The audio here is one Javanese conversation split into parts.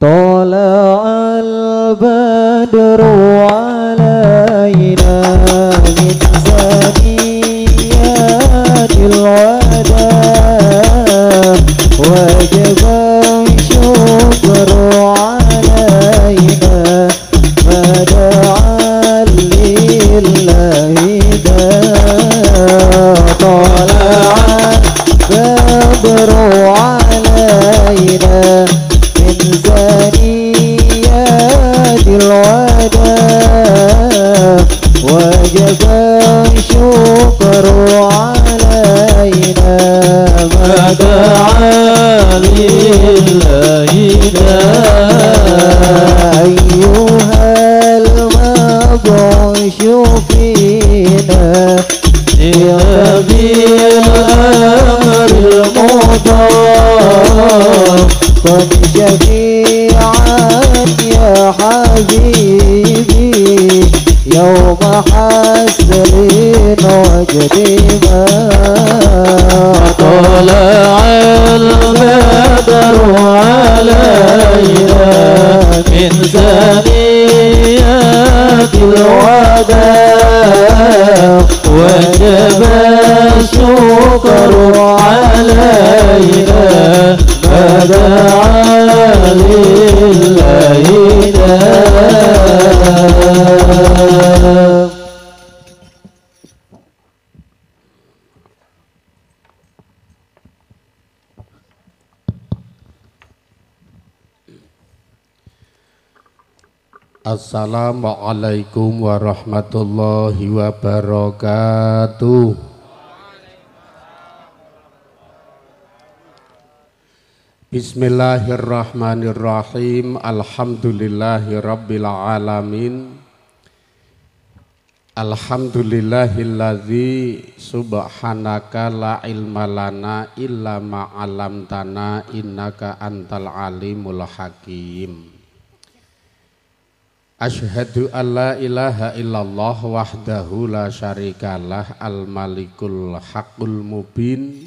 طلع البدر علينا من ثنيات الوداع وجب كن شفيعا يا حبيبي يوم وجدي ما طلع البدر علينا من ثنيات الوداع وجب Assalamualaikum warahmatullahi wabarakatuh. Bismillahirrahmanirrahim. Alhamdulillahirabbil alamin. Alhamdulillahilladzi subhanaka la ilma lana illa ma'alamtana innaka antal alimul hakim. Ashadu an la ilaha illallah wahdahu la syarikalah al-malikul haqqul mubin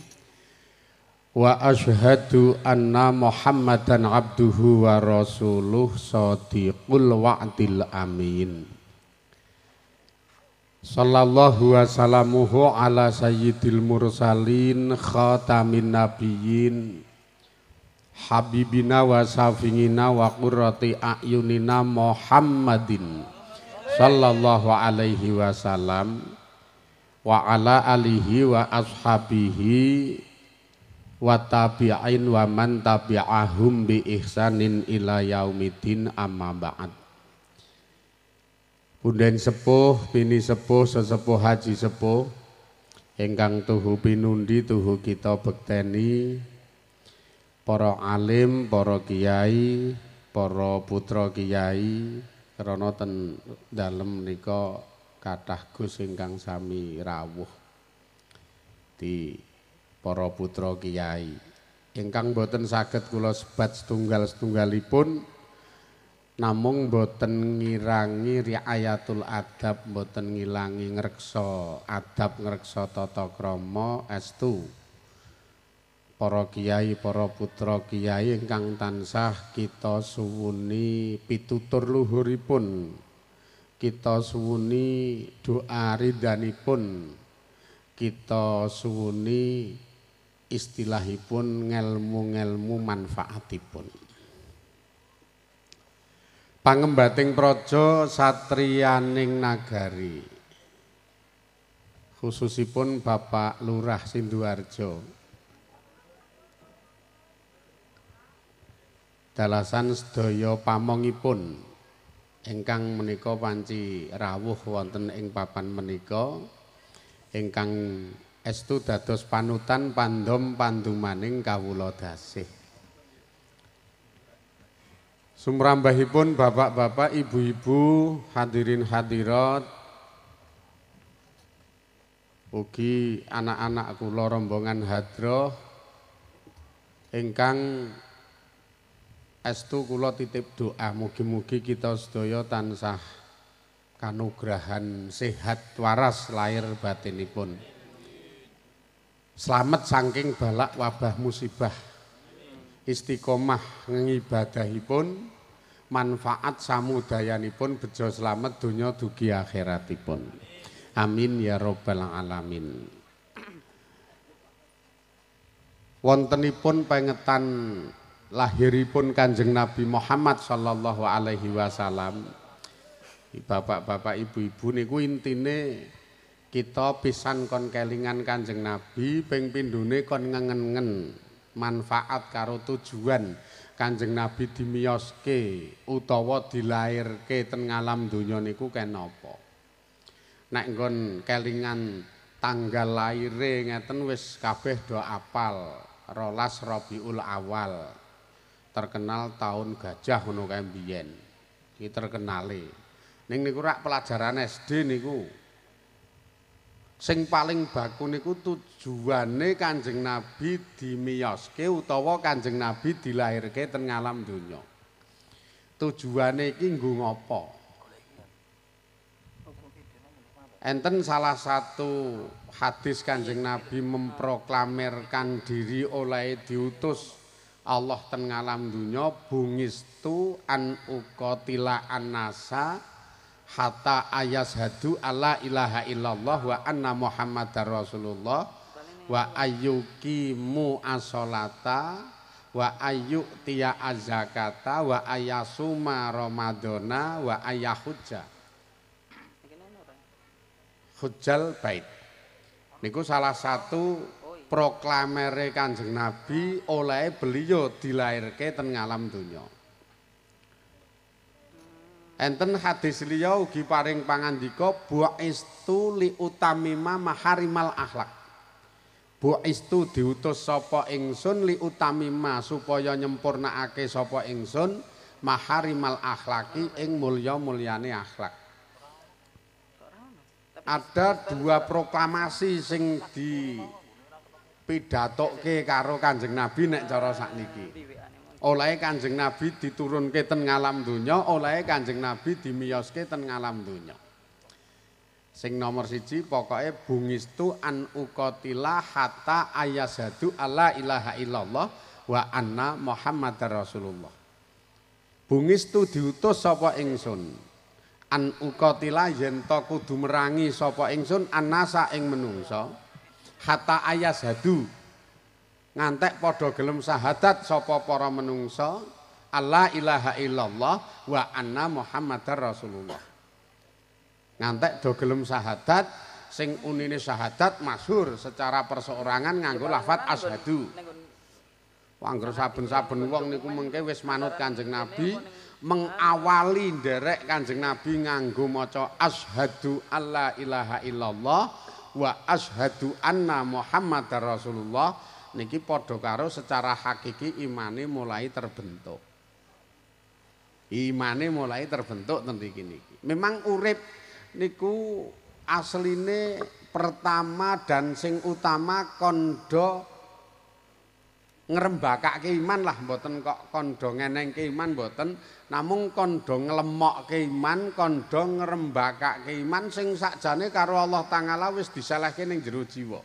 Wa ashadu anna muhammadan abduhu wa rasuluh sadiqul wa'dil amin Sallallahu wa salamuhu ala sayyidil mursalin khatamin nabiyyin habibina wa safingina wa qurrati ayunina Muhammadin sallallahu alaihi wasallam wa ala alihi wa ashabihi wa tabi'in wa man tabi'ahum bi ihsanin ila yaumidin amma ba'd Punden sepuh, bini sepuh, sesepuh haji sepuh Engkang tuhu pinundi tuhu kita bekteni para alim, para kiai, para putra kiai krana ten dalem nika kathah Gus ingkang sami rawuh di para putra kiai ingkang boten saged kula sebat setunggal-setunggalipun namung boten ngirangi riayatul adab boten ngilangi ngreksa adab ngreksa tata krama estu para kiai, para putra kiai ingkang tansah kita suwuni pitutur luhuripun. Kita suwuni doa ridhanipun. Kita suwuni istilahipun ngelmu-ngelmu manfaatipun. Pangembating Projo Satrianing nagari. Khususipun Bapak Lurah Sinduarjo. dalasan sedaya pamongipun ingkang menika panci rawuh wonten ing papan menika ingkang estu dados panutan pandom pandumaning kawula dasih Sumrambahipun bapak-bapak, ibu-ibu, hadirin hadirat, ugi anak-anakku lorombongan hadroh, ingkang Estu kula titip doa mugi-mugi kita sedaya tansah kanugrahan sehat waras lahir batinipun. Selamat saking balak wabah musibah. Istiqomah ngibadahipun manfaat samudayanipun bejo selamat dunia dugi akhiratipun. Amin ya robbal alamin. Wontenipun pengetan lahiripun Kanjeng Nabi Muhammad sallallahu alaihi wasallam. Bapak-bapak, ibu-ibu niku intine kita pisan kon kelingan Kanjeng Nabi ping pindune kon ngengen-ngen manfaat karo tujuan Kanjeng Nabi dimiyoske utawa dilairke teng ngalam donya niku kenapa. Nek nggon kelingan tanggal lahir ngeten wis kabeh doa apal 12 Rabiul Awal. terkenal tahun gajah ngono kae mbiyen. Iki terkenale. Ning niku rak pelajaran SD niku. Sing paling baku niku tujuane Kanjeng Nabi dimiyoske utawa Kanjeng Nabi dilahirke ten ngalam donya. Tujuane iki nggo ngopo? Enten salah satu hadis Kanjeng Nabi memproklamirkan diri oleh diutus Allah ten ngalam dunya bungistu an uqatila annasa hatta ayas hadu alla ilaha illallah wa anna muhammadar rasulullah wa ayyukimu asolata wa ayyutiya azakata wa ayasuma ramadona wa ayahuja hujjal bait niku salah satu proklamere Kanjeng Nabi oleh beliau dilahirke ten ngalam donya. Enten hadis liya ugi paring pangandika buistu li utamima maharimal akhlak. Buistu diutus sapa ingsun li utamima supaya nyempurnakake sapa ingsun maharimal akhlaki ing mulya-mulyane akhlak. Ada dua proklamasi sing di pidhatoke karo Kanjeng Nabi nek cara sakniki. Olehe Kanjeng Nabi diturunke ten ngalam donya, olehe Kanjeng Nabi dimiyoske ten ngalam donya. Sing nomor siji pokoke bungistu an uqatila hatta ayyazadu alla ilaha illallah wa anna muhammadar rasulullah. Bungistu diutus sapa ingsun? An uqatila yen kudu merangi sapa ingsun anasa ing menungsa. hatta ayas hadu ngantek podo gelem sahadat sopo para menungso Allah ilaha illallah wa anna muhammadar rasulullah ngantek do gelem sahadat sing unine sahadat masyhur secara perseorangan nganggo lafat ashadu Wangger saben-saben wong niku mengke wis manut Kanjeng Nabi mengawali nderek Kanjeng Nabi nganggo maca asyhadu alla ilaha illallah wa asyhadu anna Muhammadar Rasulullah niki padha karo secara hakiki imane mulai terbentuk. Imane mulai terbentuk ten niki niki. Memang urip niku asline pertama dan sing utama kondo ngrembakake iman lah mboten kok kandha ngenengke iman mboten namung kandha nglemokke iman kandha ngrembakake iman sing sakjane karo Allah taala wis diselehke ning jero jiwa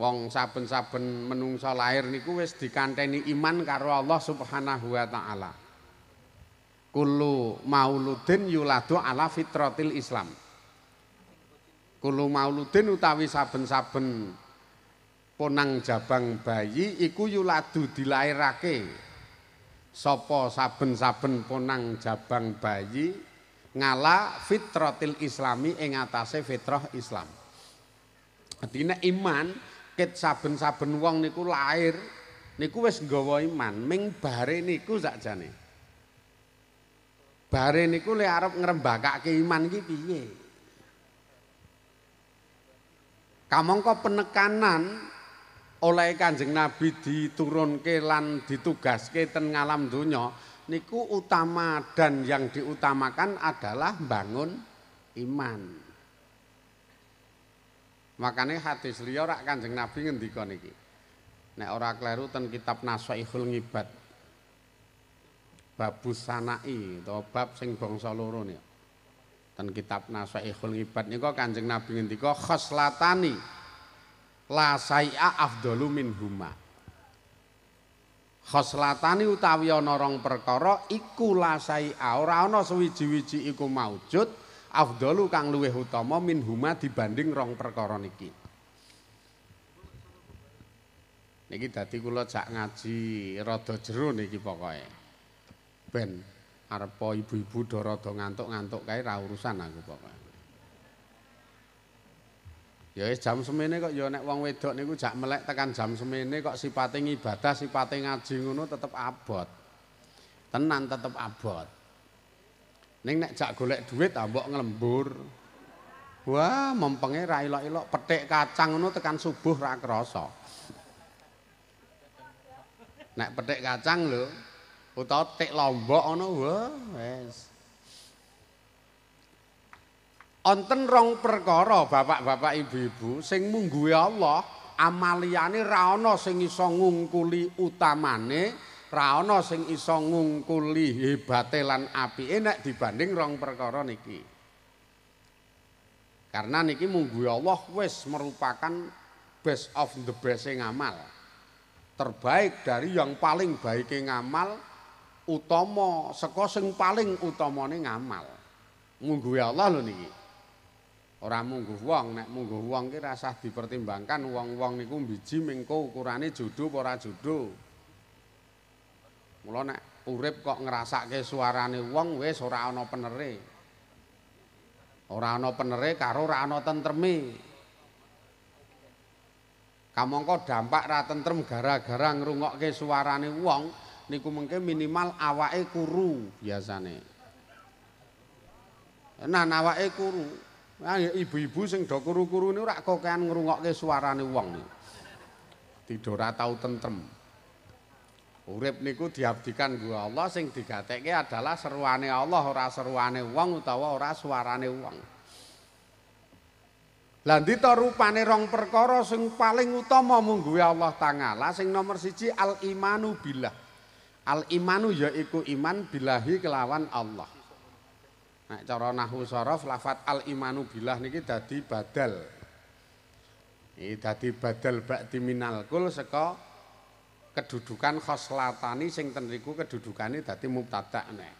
wong saben-saben menungsa lahir niku wis dikanteni iman karo Allah Subhanahu wa taala kulu mauludin yuladu ala fitratil islam kulu mauludin utawi saben-saben ponang jabang bayi iku yuladu dilairake sapa saben-saben ponang jabang bayi ngala fitratil islami ing atase fitrah islam dina iman ket saben-saben wong niku lahir niku wis nggawa iman ming bare niku sakjane bare niku le arep ngrembakake iman iki piye kamangka penekanan oleh Kanjeng Nabi diturunke lan ditugaske ke tengalam donya niku utama dan yang diutamakan adalah bangun iman. Makanya hadis liya rak Kanjeng Nabi ngendika niki. Nek ora kleru ten kitab Nasaihul Ngibat. Bab Sanai utawa bab sing bangsa loro niku. Ten kitab Nasaihul Ngibat niku Kanjeng Nabi ngendika khoslatani la sai'a afdalu min huma khoslatani utawi ana rong perkara iku la sai'a ora ana suwiji-wiji iku maujud afdalu kang luweh utama min huma dibanding rong perkara niki niki dadi kula jak ngaji rada jero niki pokoke ben arepa ibu-ibu do rada ngantuk-ngantuk kae ra urusan aku pokoke Ya jam semene kok ya nek wong wedok niku jak melek tekan jam semene kok sipate ibadah, sipate ngaji ngono tetep abot. Tenan tetep abot. Ning nek jak golek duit ambok ah, ngelembur. Wah, mempenge ra elok-elok petik kacang ngono tekan subuh ra krasa. Nek petik kacang lho utawa tik lombok ngono wah wis. Onten rong perkara bapak-bapak ibu-ibu sing mungguhe Allah, amaliane ra ana sing isa ngungkuli utamane, ra ana sing isa ngungkuli hebate lan apike nek dibanding rong perkara niki. Karena niki mungguhe Allah wis merupakan best of the best sing amal. Terbaik dari yang paling baike ngamal utama saka sing paling utamane ngamal. Mungguhe Allah lho niki. ora mungguh wong nek mungguh wong ki rasah dipertimbangkan wong-wong niku biji mengko ukurane jodho apa ora jodho mulo nek urip kok ngrasake suarane wong wis ora ana penere ora ana penere karo ora ana tentreme kamangka dampak ra tentrem gara-gara ngrungokke suarane wong niku mengke minimal awake kuru biasane nah awake kuru Ah, ibu-ibu sing do kuru-kuru ini rak kokean ngerungokke suarane wong nih. Tidora tau tentrem. Urip niku diabdikan gue Allah sing digatekke adalah seruane Allah ora seruane wong utawa ora suarane wong. Lan dita rupane rong perkara sing paling utama mung gue Allah Ta'ala sing nomor siji al-imanu billah. Al-imanu yaiku iman billahi kelawan Allah. Nek cara nahwu sharaf lafat al imanu billah niki dadi badal. Iki dadi badal bakti minalkul, kul saka kedudukan khoslatani sing ten riku kedudukane dadi mubtada nek.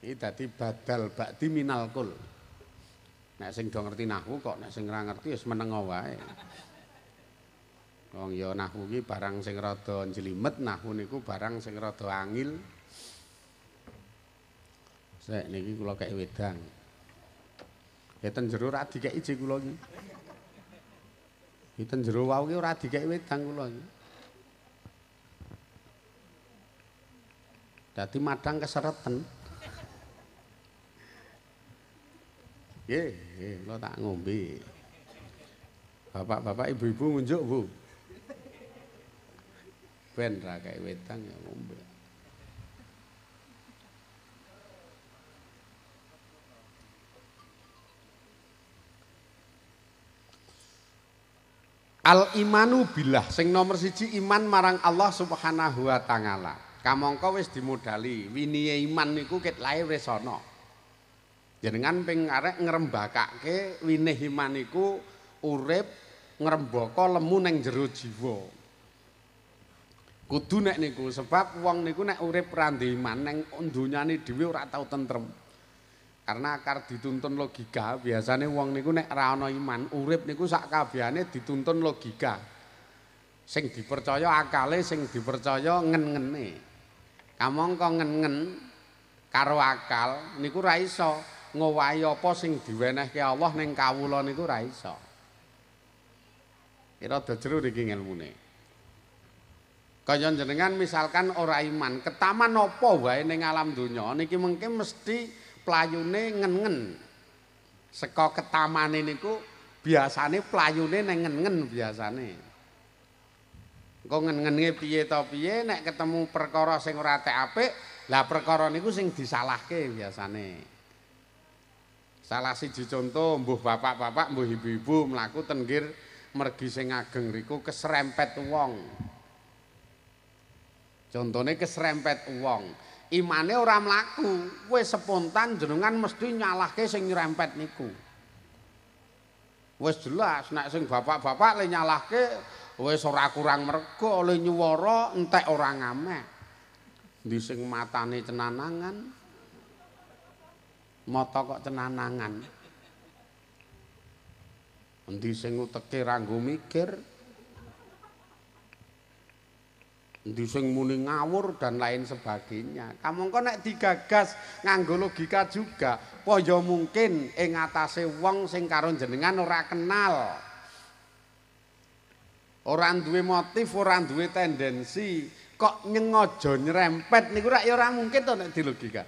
Iki dadi badal bakti minalkul. kul. Nek sing do ngerti nahwu kok nek sing ora ngerti wis menengo wae. Wong ya nahwu iki barang sing rada jlimet, nahwu niku barang sing rada angil. Sek niki kula kek wedang. Keten jero ra dikeki iji kula iki. Keten jero wau ki ora dikeki wedang kula iki. Dadi madang keseretan. Nggih, kula tak ngombe. Bapak-bapak, ibu-ibu ngunjuk, Bu. Ben ra kek wedang ya ngombe. Al imanu billah sing nomor siji iman marang Allah Subhanahu wa taala. Kamangka wis dimodali winie iman niku ket lae wis ana. Jenengan ping arek ngrembakake winih iman niku urip ngremboko lemu neng jero jiwa. Kudu nek niku sebab wong niku nek urip randi iman neng dunyane dhewe ora tau tentrem. Karena akar dituntun logika, biasanya wong niku nek rano iman, urip niku sak kabiane dituntun logika. Sing dipercaya akale, sing dipercaya ngen-ngene. Kamong kok ngen-ngen karo akal niku ra iso ngowahi apa sing diwenehke Allah ning kawula niku ra iso. Kira dejeru iki ngelmune. Kaya jenengan misalkan ora iman, ketaman apa wae ning alam donya niki mengke mesti playune ngen-ngen. Seka ketamane niku biasane playune neng ngen-ngen biasane. Engko ngen-ngene piye to piye nek ketemu perkara sing ora tek apik, lah perkara niku sing disalahke biasane. Salah siji contoh mbuh bapak-bapak, mbuh ibu-ibu mlaku tenggir mergi sing ageng riku keserempet wong. Contone keserempet wong. imane ora mlaku wis spontan jenengan mesti nyalahke sing nyrempet niku wis jelas nek sing bapak-bapak le nyalahke wis ora kurang merga le nyuwara entek ora ngameh ndi sing matane cenanangan mata kok cenanangan ndi sing uteke ranggo mikir dising muni ngawur dan lain sebagainya. Kamangka nek digagas nganggo logika juga, po ya mungkin ing atase wong sing karo jenengan ora kenal. Ora duwe motif, ora duwe tendensi, kok nyengaja nyrempet niku ora ya ora mungkin to nek di logika.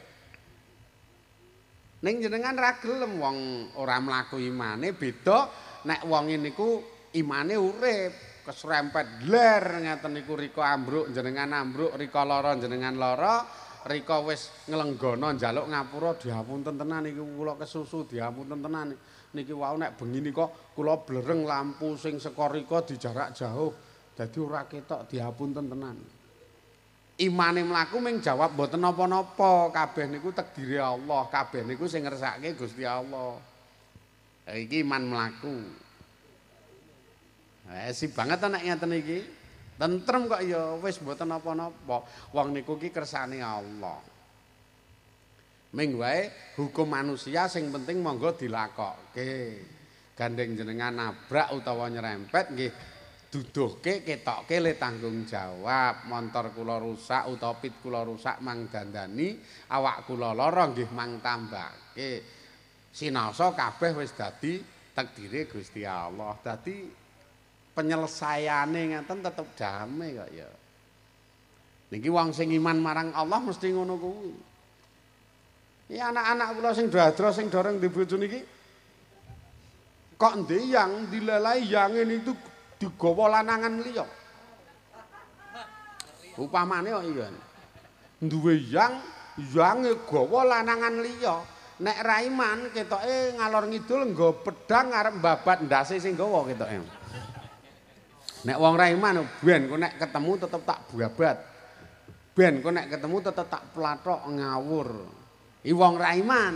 Ning jenengan ora gelem wong ora mlaku imane beda nek wong niku imane urip. kesrempet ler ngaten niku rika ambruk jenengan ambruk rika lara jenengan lara rika wis nglenggono njaluk ngapura diampunten tentenan, niku kula kesusu diampunten tentenan. niki wau nek bengi kok, kula blereng lampu sing saka rika dijarak jauh dadi ora ketok diampunten tenan imane mlaku ming jawab mboten napa-napa kabeh niku takdire Allah kabeh niku sing ngersake Gusti Allah iki iman mlaku Si banget anak ngeten iki. Tentrem kok ya wis mboten apa-apa. Wong niku ki kersane Allah. Ming wae hukum manusia sing penting monggo dilakokke. Gandeng jenengan nabrak utawa nyerempet nggih duduhke ketokke le tanggung jawab. Motor kula rusak utawa pit kula rusak mang dandani, awak kula lara nggih mang tambake. Sinasa kabeh wis dadi takdire Gusti Allah. Dadi penyelesaiane ngaten tetep damai kok ya. Niki wong sing iman marang Allah mesti ngono kuwi. Ya anak-anak kula sing dadra sing doreng di bojo kok ndi yang dilelai yang ini itu digawa lanangan liya. Upamane kok iya. Duwe yang yang gawa lanangan liya. Nek raiman ketoke ngalor ngidul nggo pedang arep babat ndase sing gawa ketoke. Nek wong ra iman ben kok nek ketemu tetep tak buabat. Ben kok nek ketemu tetep tak plathok ngawur. I wong ra iman.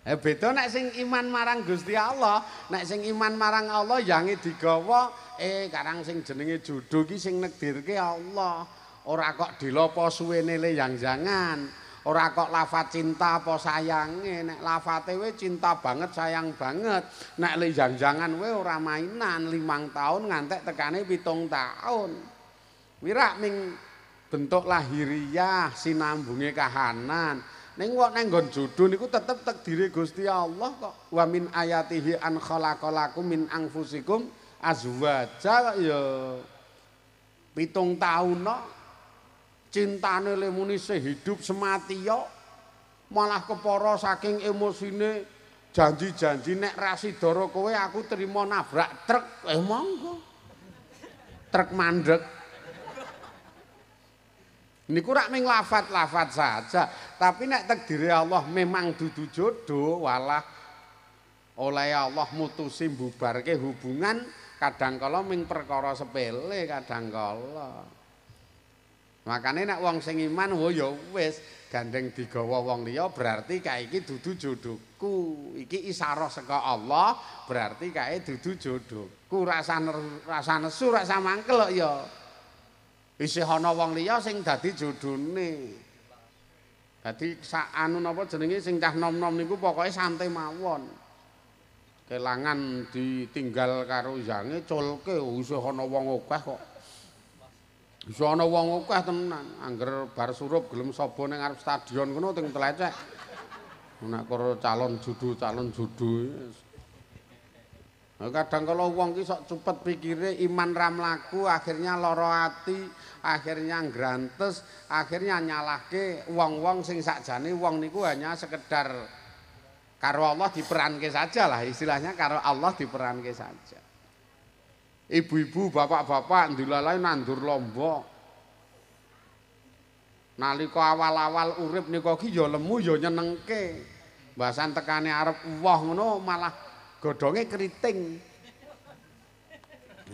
Eh beto nek sing iman marang Gusti Allah, nek sing iman marang Allah yange digawa eh karang sing jenenge jodho ki sing nedirke Allah. Ora kok dilopo suwene le yang jangan. ora kok lafat cinta apa sayange nek lafate we cinta banget sayang banget nek le jangan-jangan we ora mainan limang tahun ngantek tekane pitung tahun wirak ming bentuk lahiriah sinambunge kahanan ning kok neng nggon jodho niku tetep takdire Gusti Allah kok wa min ayatihi an khalaqalakum min anfusikum azwaja ya pitung tahun no. cintane lemuni sehidup semati yo malah keporo saking emosine janji-janji nek rasi doro kowe aku terima nabrak truk eh monggo truk mandek ini kurang ming lafat lafat saja tapi nek takdiri Allah memang dudu jodoh walah oleh Allah mutusi bubarke hubungan kadang kala ming perkara sepele kadang kala Makane nek wong sing iman oh ya wis gandeng digawa wong liya berarti kae iki dudu jodhoku. Iki isyarah saka Allah berarti kae dudu jodhoku. Rasa rasa nesu rasa mangkel ya. Isih ana wong liya sing dadi jodhone. Dadi sak anu napa jenenge sing cah nom-nom niku pokoke santai mawon. Kelangan ditinggal karo yange colke oh isih ana wong ogah kok. Iso ana wong akeh tenan, anger bar surup gelem sapa ning arep stadion kuwi teng telecek. Nek karo calon judu, calon judu. kadang kala wong ki sok cepet pikire iman ra mlaku, akhirnya lara ati, akhirnya grantes, akhirnya nyalahke wong-wong sing sakjane wong niku hanya sekedar karo Allah diperanke saja lah istilahnya karo Allah diperanke saja. ibu-ibu, bapak-bapak ndulalahi nandur lombok. Nalika awal-awal urip nika ki ya lemu ya nyenengke. Mbasan tekane arep uwah ngono malah godhonge keriting.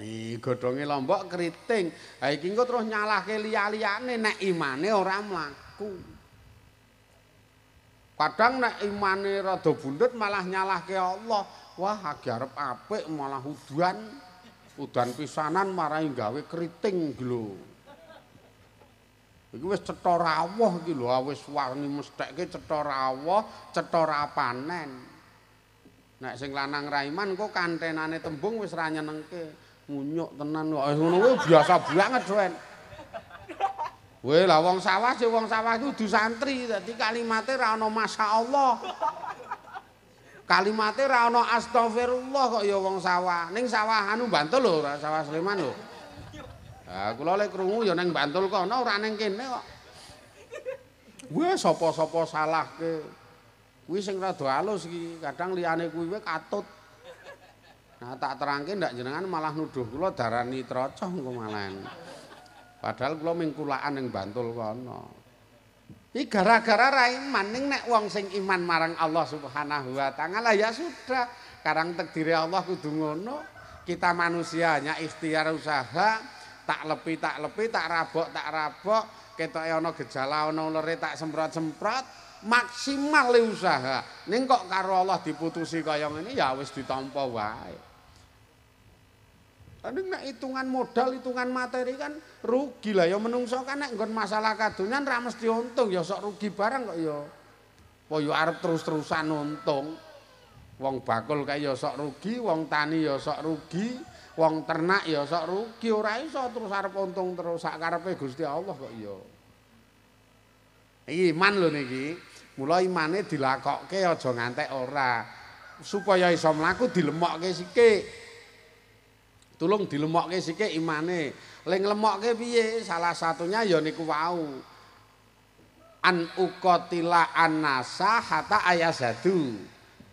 Nih, godhonge lombok keriting. Ha iki engko terus nyalahke liya-liyane nek imane ora mlaku. Padang nek imane rada bundut malah nyalahke Allah. Wah, agi arep apik malah huduan. udan pisanan marahi gawe keriting glo iki wis cetha rawuh iki lho ah, wis warni mestekke cetha rawuh cetha panen nek sing lanang raiman kok kantenane tembung wis ra nyenengke munyuk tenan kok ngono kuwi biasa banget doen Weh lah wong sawah sih wong sawah itu du santri dadi kalimatnya ra ono masyaallah kalimate ora ana astagfirullah kok ya wong sawah ning sawah anu Bantul lho sawah Sleman lho ha kula lek krungu ya ning Bantul kono ora ning kene kok wis sapa-sapa salahke kuwi sing rada alus iki kadang liyane kuwi wae katut nah tak terangke ndak jenengan malah nuduh kula darani trocoh kok malah padahal kula mingkulaan ning Bantul kono Iki gara-gara ra iman ning nek wong sing iman marang Allah Subhanahu wa taala ya sudah karang takdir Allah kudu ngono. Kita manusianya hanya ikhtiar usaha tak lepi tak lepi tak rabok tak rabok ketoke ana gejala ana lere tak semprot-semprot maksimal usaha ning kok karo Allah diputusi kaya ini ya wis ditampa wae Ini nek hitungan modal, itungan materi kan rugi lah ya menungso kan nek nggon masalah kadunyan ra mesti untung ya sok rugi bareng, kok ya. Po yo arep terus-terusan untung. Wong bakul kae ya sok rugi, wong tani ya sok rugi, wong ternak ya sok rugi, ora iso terus arep untung terus sak karepe Gusti Allah kok ya. Iki iman lho niki. Mula imane dilakokke aja ngantek ora. Supaya iso mlaku dilemokke sikik. Tulung dilemokke sike imane. Lek nglemokke piye? Salah satunya ya niku wau. An uqatila annasa hatta ayazadu.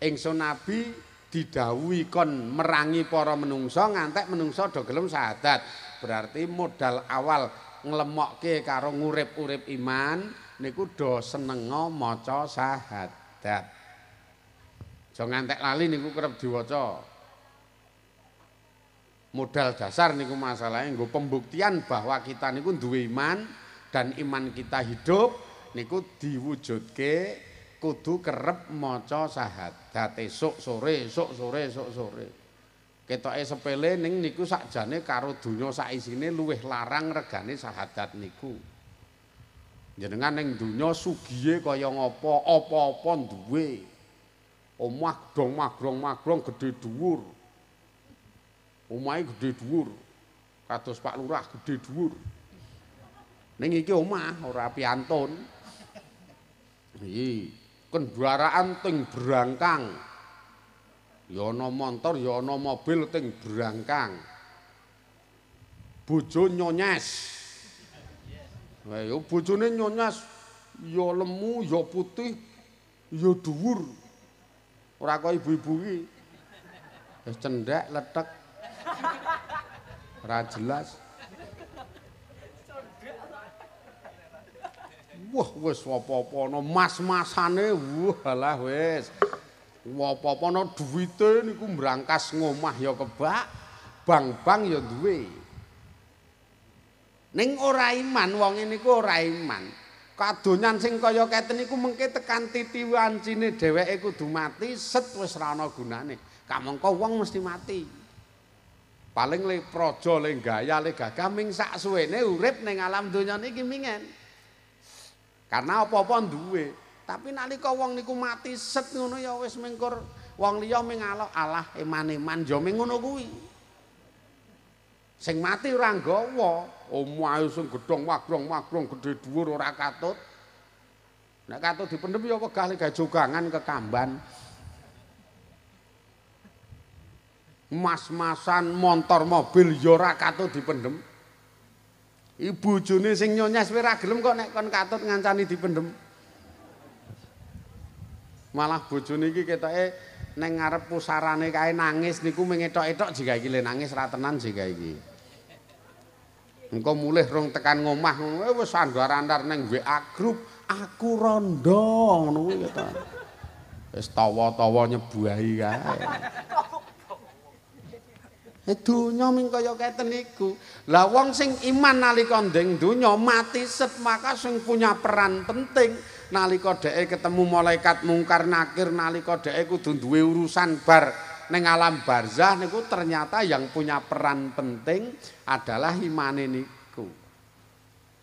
Ingsun nabi didhawuhi kon merangi para menungso ngantek menungso do gelem syahadat. Berarti modal awal nglemokke karo ngurip-urip iman niku do senengo maca syahadat. Jangan ngantek lali niku kerep diwaca. modal dasar niku masalahnya nggo pembuktian bahwa kita niku duwe iman dan iman kita hidup niku diwujudke kudu kerep maca syahadat esuk sore esuk sore esuk sore ketoke sepele ning niku sakjane karo donya sak isine luwih larang regane syahadat niku jenengan ning donya sugiye kaya ngopo apa-apa duwe omah dong magrong magrong gede dhuwur omahe gedhe dhuwur. Kados Pak Lurah gedhe dhuwur. Neng iki omah ora piantun. Iki kendaraan ting brangkang. Ya ana montor, ya ana mobil ting brangkang. Bojo nyonyes. Ayo bojone nyonyes, ya lemu, ya putih, ya dhuwur. Ora kok ibu-ibu iki. Wis eh, cendhek, letek. Ora jelas. Wah, wis apa-apa ana mas-masane. Wah, alah wis. Apa-apa ana duwite niku mbrangkas ngomah ya kebak, bang-bang ya duwe. Ning ora iman wong niku ora iman. Kadonyan sing kaya keten niku mengke tekan titi wancine dheweke kudu mati, set wis ra ana gunane. Kamangka wong mesti mati. paling le praja le gaya le gagah ming sak suwene urip ning alam donya niki mingen karena apa-apa duwe tapi nalika wong niku mati set ngono ya wis mengkur wong liya ming Allah Allah eman-eman ya ming kuwi sing mati ora nggawa omah sing gedhong wagrong wagrong gedhe dhuwur ora katut nek katut dipendhem ya wegah le jogangan kekamban mas-masan motor mobil ya ora katut dipendem. Ibu bojone sing nyonyes wis ora gelem kok nek kon katut ngancani dipendem. Malah bojone iki ketoke neng ngarep pusarane kae nangis niku mengetok-etok jika iki nangis ra tenan jika iki. Engko mulih rung tekan ngomah ngono wis sandar antar neng WA grup aku rondo ngono kuwi ketok. Wis tawa-tawa nyebuhi kae. Eh, dunya min kaya keten iku. Lah wong sing iman nalika ndeng dunya mati set maka sing punya peran penting nalika dheke ketemu malaikat mungkar nakir nalika dheke kudu duwe urusan bar ning alam barzah niku ternyata yang punya peran penting adalah imane niku.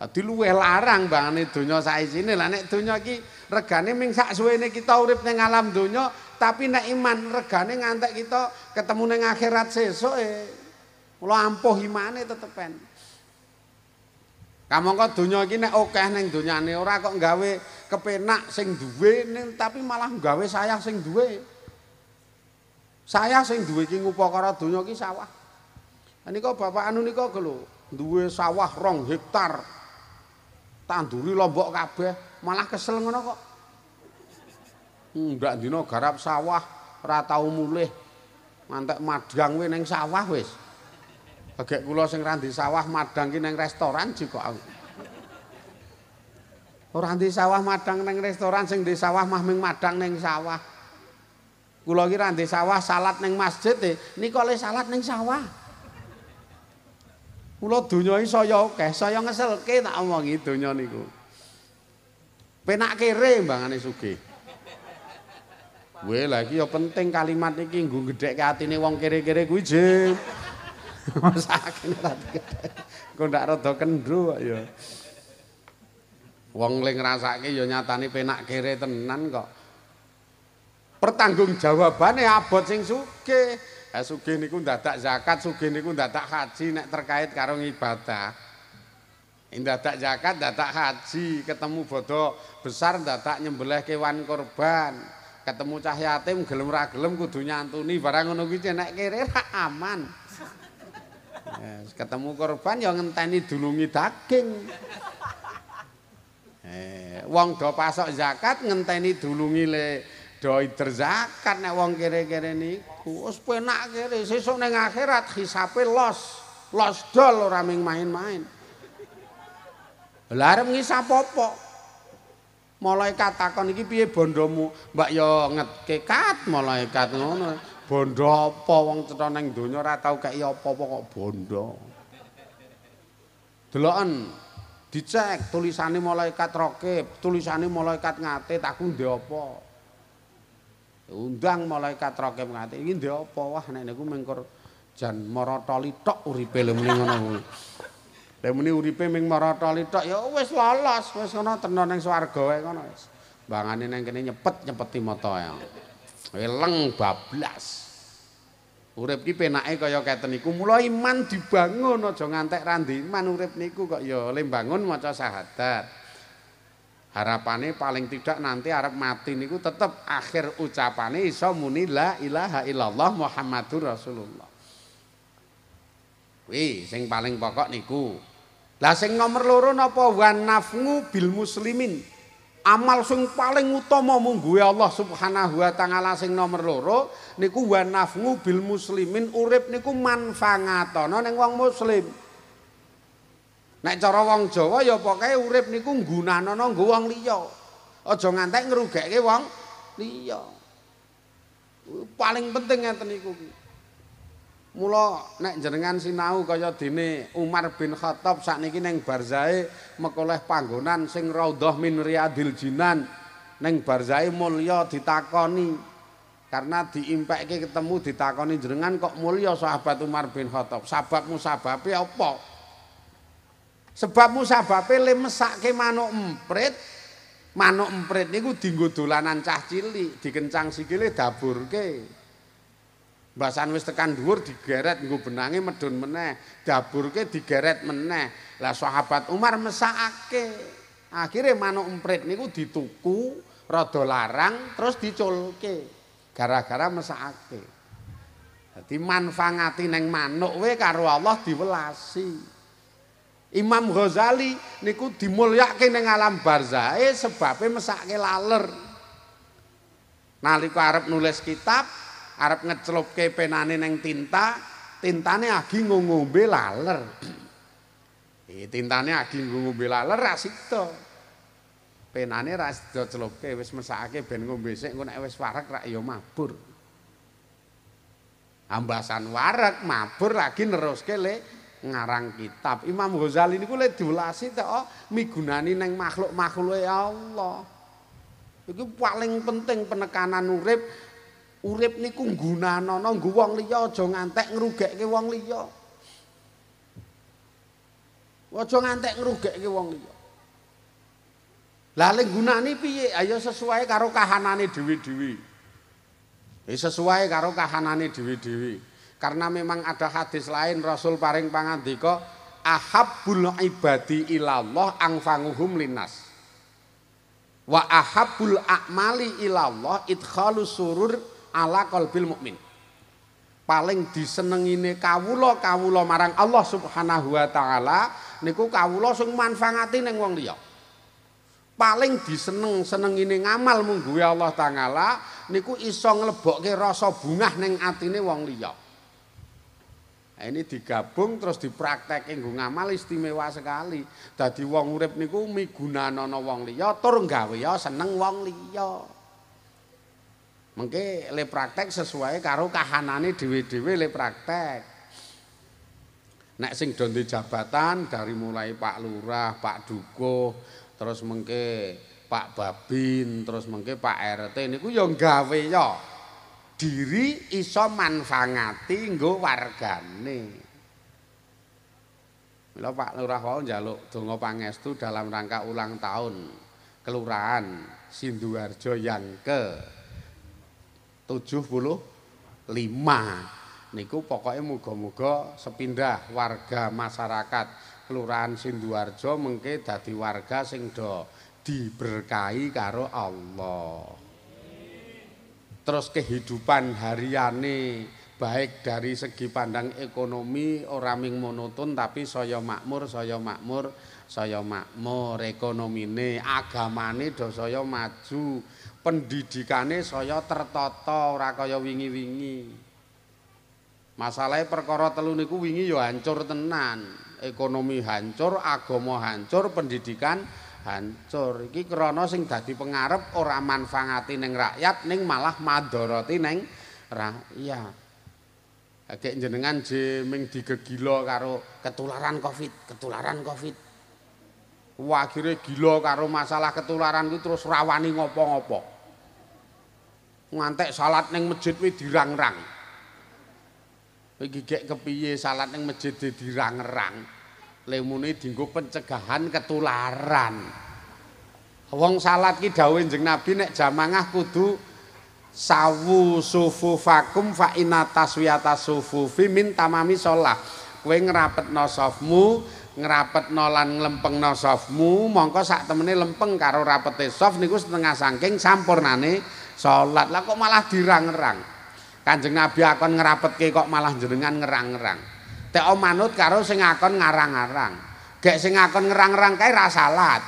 Dadi luweh larang bangane donya saisine. Lah nek donya iki regane ming sak suwene kita urip ning alam donya, tapi nek iman regane ngantek kita ketemu ning akhirat sesuk e. Mula ampuh imane tetepen. Kamangka donya iki nek akeh ning donyane ora kok gawe kepenak sing duwe tapi malah gawe sayah sing duwe. Sayah sing duwe iki ngupakara donya iki sawah. Lah nika bapak anu nika lho, duwe sawah rong hektar tanduri lombok kabeh, malah kesel ngono kok. Ndak dina garap sawah ora tau mulih. Mantek madang we ning sawah wis. Gegek kula sing randi sawah madang ki ning restoran jiko aku. Ora ndi sawah madang neng restoran sing ndi sawah mah ming madang neng sawah. Kula ki randi sawah salat neng masjid e, nikole salat neng sawah. Kula donya iki saya akeh, saya ngeselke tak omongi donya niku. Penak kere mbangane sugih. Weh lagi ya penting kalimat iki nggo gedhekke atine wong kere-kere kuwi, Jim. Masakne tadi. Kok ndak rada kendro ya. Wong ling ngrasake ya nyatane penak kere tenan kok. Pertanggung jawabane abot sing sugih. Eh, sugih niku ndadak zakat, sugih niku ndadak haji nek terkait karo ibadah. Ndadak zakat, ndadak haji, ketemu bodho besar ndadak nyembelih kewan korban, ketemu cah yatim gelem ra gelem kudu nyantuni barang ngono kuwi nek kere ra aman. Eh, ketemu korban ya ngenteni dulungi daging. Eh, wong do pasok zakat ngenteni dulungi le doi terzakat nek wong kere-kere niku wis penak kere sesuk ning akhirat hisape los los dol ora ming main-main lha arep ngisap opo. malaikat takon iki piye bondomu mbak ya ngetke kat malaikat ngono bondo opo, wong cetha ning donya ora tau kei apa-apa kok bondo deloken dicek tulisane malaikat rokib tulisane malaikat ngate takun de apa undang malaikat rokep ngati ini dia apa wah nek niku mengkor jan marotoli tok uripe lho ngono kuwi lek uripe ming marotoli tok ya wis lolos wis ngono tenan ning swarga wae ngono wis mbangane nang kene nyepet nyepeti mata ya eleng bablas urip iki penake kaya keten iku mula iman dibangun aja ngantek randi iman urip niku kok ya le bangun maca syahadat harapane paling tidak nanti arep mati niku tetep akhir ucapane iso muni la ilaha illallah muhammadur rasulullah. Wih, sing paling pokok niku. Lah sing nomor loro napa wanafngu bil muslimin. Amal sing paling utama mung Allah Subhanahu wa taala sing nomor loro niku wanafngu bil muslimin urip niku manfaatana ning wong muslim. Nek cara wong Jawa ya pokoke urip niku gunanana nggo wong liya. Aja ngantek ngrugekke wong liya. Paling penting ngeten niku. Mula nek jenengan sinau kaya dene Umar bin Khattab sakniki ning Barzae mekoleh panggonan sing Raudhah min riadil Jinan ning Barzae mulya ditakoni karena diimpekke ketemu ditakoni jenengan kok mulya sahabat Umar bin Khattab sababmu sababe apa? Sebab musababe lemesake manuk emprit. Manuk emprit niku dienggo dolanan cah cilik, dikencang sikile daburke. Basan wis tekan dhuwur digeret nggo benange medun meneh, daburke digeret meneh. Lah sahabat Umar mesakake. Akhire manuk emprit niku dituku rada larang terus diculke gara-gara mesakake. Dadi manfaati ning manuk we karo Allah diwelasi. Imam Ghazali niku dimulyakke ning alam barzah eh, sebabe mesake laler. Nalika arep nulis kitab, arep ngeclopke penane ning tinta, tintane agi ngombe laler. Eh tintane agi ngombe laler rasikto. Penane ra sida celopke wis mesake ben ngombe sik engko nek wis wareg rak ya mabur. Ambasan wareg mabur lagi neruske le ngarang kitab. Imam Ghazali niku lek diulasi. teko oh, migunani neng makhluk-makhluke Allah. Iku paling penting penekanan urip. Urip niku gunanana nggo wong liya aja ngantek ngrugekke wong liya. Aja ngantek ngrugekke wong liya. Lah lek gunane piye? Ayo sesuai karo kahanane dhewe-dhewe. Eh sesuai karo kahanane dhewe-dhewe. Karena memang ada hadis lain Rasul paring pangandika ahabbul ibadi ilallah angfanguhum linas. Wa ahabbul a'mali ilallah idkhalu surur ala qalbil mukmin. Paling disenengine kawula kawula marang Allah Subhanahu wa taala niku kawula sing manfaati ning wong liya. paling diseneng seneng ini ngamal mung Allah Taala niku iso nglebokke rasa bungah neng atine wong liya. ini digabung terus dipraktek nggo ngamal istimewa sekali. Dadi wong urip niku migunanana wong liya tur gawe ya seneng wong liya. Mengke le praktek sesuai karo kahanane dhewe-dhewe le praktek. Nek sing donde jabatan dari mulai Pak Lurah, Pak Dukuh, terus mengke Pak Babin, terus mengke Pak RT niku ya gawe ya. diri iso manfaati nggo wargane. Mila Pak Lurah wau njaluk donga pangestu dalam rangka ulang tahun kelurahan Sindoarjo yang ke 75. Niku pokoknya muga-muga sepindah warga masyarakat kelurahan Sindoarjo mengke dadi warga sing do diberkahi karo Allah. terus kehidupan hariane baik dari segi pandang ekonomi orang monoton tapi saya makmur saya makmur saya makmur ekonomine agamane do saya maju pendidikane saya tertata ora kaya wingi-wingi masalahnya perkara telu niku wingi yo hancur tenan ekonomi hancur agama hancur pendidikan hancur iki krana sing dadi pengarep ora manfaati ning rakyat ning malah madharati ning rakyat Kayak jenengan jeming digegilo karo ketularan covid, ketularan covid. Wah akhirnya gila karo masalah ketularan itu terus rawani ngopo-ngopo. Ngantek salat neng masjid wih dirang-rang. Wih gigek kepiye salat neng masjid dirang-rang. lemune dienggo pencegahan ketularan. Wong salat ki dawuh Kanjeng Nabi nek jamaah kudu sawu sufufakum fakum fa inataswiyata sufu fi min tamami shalah. Kowe ngrapetno safmu, ngrapetno lan nglempengno safmu, mongko sak lempeng karo rapete saf niku setengah saking sampurnane salat. Lah kok malah dirang-rang. Kanjeng Nabi akon ngrapetke kok malah jenengan ngerang-ngerang. Tak manut karo sing akon ngarang-arang. Gek sing akon ngerang-rang kae ra salat.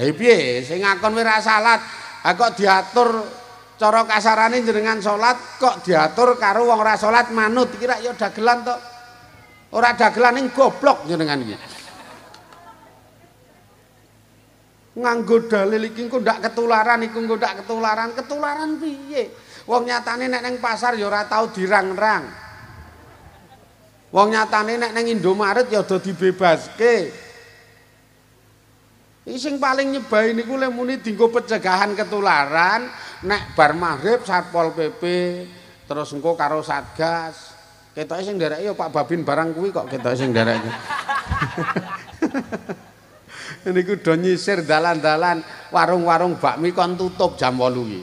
Hei piye sing akon wis ra salat, kok diatur cara kasarane jenengan salat kok diatur karo wong ra salat manut iki rak ya dagelan to. Ora dagelan ning goblok jenengan iki. Nganggo dalil iki engko ndak ketularan iku engko ndak ketularan, ketularan piye? Wong nyatane nek pasar ya ora tau dirang-rang. -rang. Wong nyatane nek nang Indomaret ya udah dibebaske. Ini sing paling nyebai niku le muni dinggo pencegahan ketularan nek bar maghrib Sarpol PP terus engko karo satgas. Ketoke sing ndereki ya Pak Babin barang kuwi kok ketoke sing ndereki. niku do nyisir dalan-dalan warung-warung bakmi kon tutup jam 8 iki.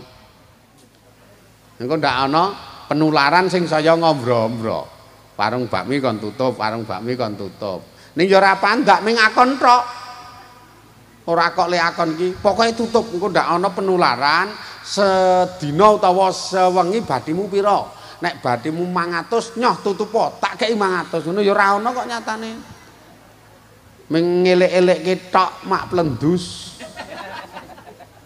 Engko ndak ana penularan sing saya ngombro-ombro. warung bakmi kon tutup, warung bakmi kon tutup. Ning yo ora pandak ming akon tok. Ora kok le akon iki, pokoke tutup engko ndak ana penularan sedina utawa sewengi badimu pira. Nek badimu 500 nyoh tutupo. tak kei 500 ngono yo ora ana kok nyatane. elek elekke tok mak plendus.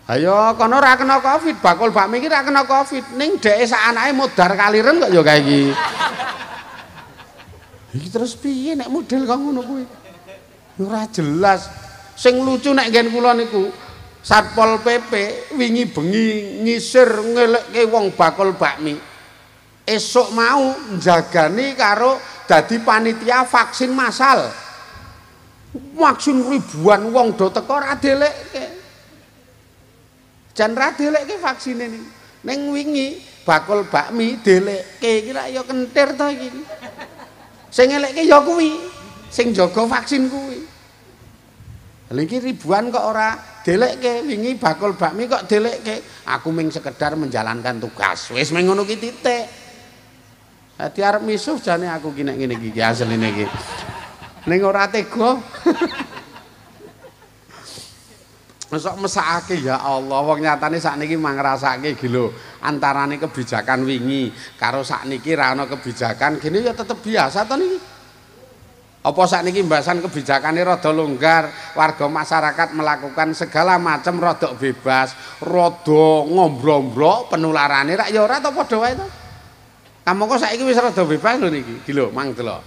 Ayo kono ora kena Covid, bakul bakmi iki ora kena Covid. Ning dheke sak anake modar kaliren kok yo kae iki. Iki terus piye nek model kok ngono kuwi? Ora jelas. Sing lucu nek nggen kula niku Satpol PP wingi bengi ngelak ngelekke wong bakul bakmi. Esok mau njagani karo dadi panitia vaksin massal. Maksud ribuan wong do teko ra delekke. Jan ra delekke vaksine ini, Ning wingi bakul bakmi delekke iki ra ya kentir to iki. sing elekke ya kuwi sing jaga vaksin kuwi lha iki ribuan kok ora delekke wingi bakul bakmi kok delekke aku ming sekedar menjalankan tugas wis ming ki titik dadi arep misuh jane aku ki nek ngene iki asline iki ning ora tega Masak mesake ya Allah wong nyatane sakniki mangrasake iki antarane kebijakan wingi karo sakniki ra ana kebijakan gini ya tetep biasa to niki apa sakniki mbahasan kebijakane rada longgar warga masyarakat melakukan segala macam rada bebas rada ngombro-ngombro penularane rak ya ora to padha wae to kamu kok saiki wis rada bebas lho niki iki lho mang delok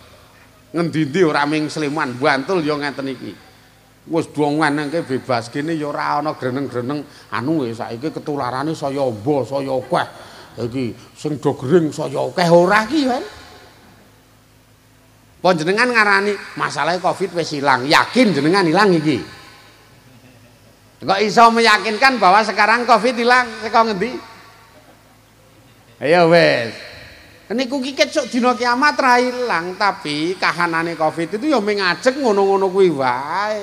ngendi-endi ora ming sleman bantul yo ngeten iki wis duongan nang ke bebas kene ya ora ana greneng-greneng anu ya e, saiki ketularane saya mbo saya akeh iki sing do gering saya akeh ora iki kan Pon jenengan ngarani masalah Covid wis ilang, yakin jenengan ilang iki. Kok iso meyakinkan bahwa sekarang Covid ilang saka ngendi? Ayo wes. Niku kikit sok dina kiamat ra ilang, tapi kahanane Covid itu ya mengajek ngono-ngono kuwi wae.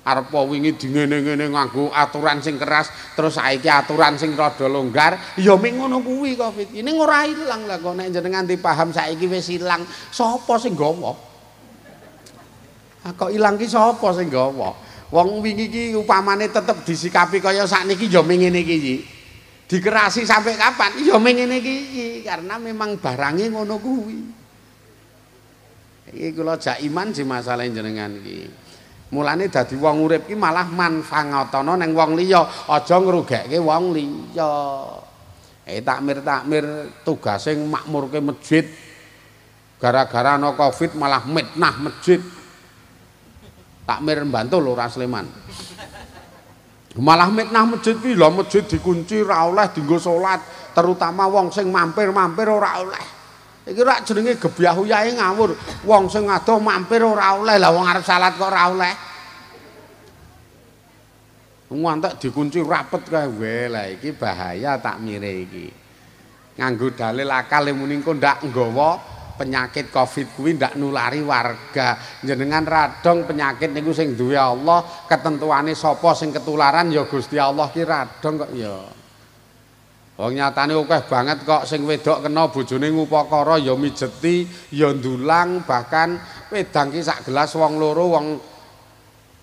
arepa wingi dingene-ngene nganggo aturan sing keras terus saiki aturan sing rada longgar ya mik ngono kuwi covid ini ora ilang lah kok nek jenengan dipaham saiki wis ilang Sopo sing gawa ah, kok ilang ki sapa sing gawa wong wingi ki upamane tetep disikapi kaya sakniki ya mik ngene iki dikerasi sampai kapan ya mik iki karena memang barangnya ngono kuwi iki kula jak iman di masalah jenengan iki Mulane dadi wong urip iki malah manfaatana ning wong liya, aja ngrugekke wong liya. Eh takmir-takmir tugas sing makmurke masjid gara-gara no Covid malah mitnah masjid. Takmir mbantu lho Ras Sleman. Malah mitnah masjid iki lho masjid dikunci ora oleh dienggo salat, terutama wong sing mampir-mampir ora oleh. Iki rak jenenge gebyah uyahe ngawur. Wong sing ngadoh mampir ora oleh. Lah wong arep salat kok ora oleh. Ngantek dikunci rapet kae. Weh lah iki bahaya mire iki. Nganggo dalil akal e muni engko ndak nggawa penyakit covid kuwi ndak nulari warga jenengan radong penyakit niku sing duwe Allah ketentuane sapa sing ketularan ya Gusti Allah ki radong kok ya Wong oh, nyatane akeh banget kok sing wedok kena bojone ngupakara ya mijeti, ya ndulang bahkan wedang ki sak gelas wong loro wong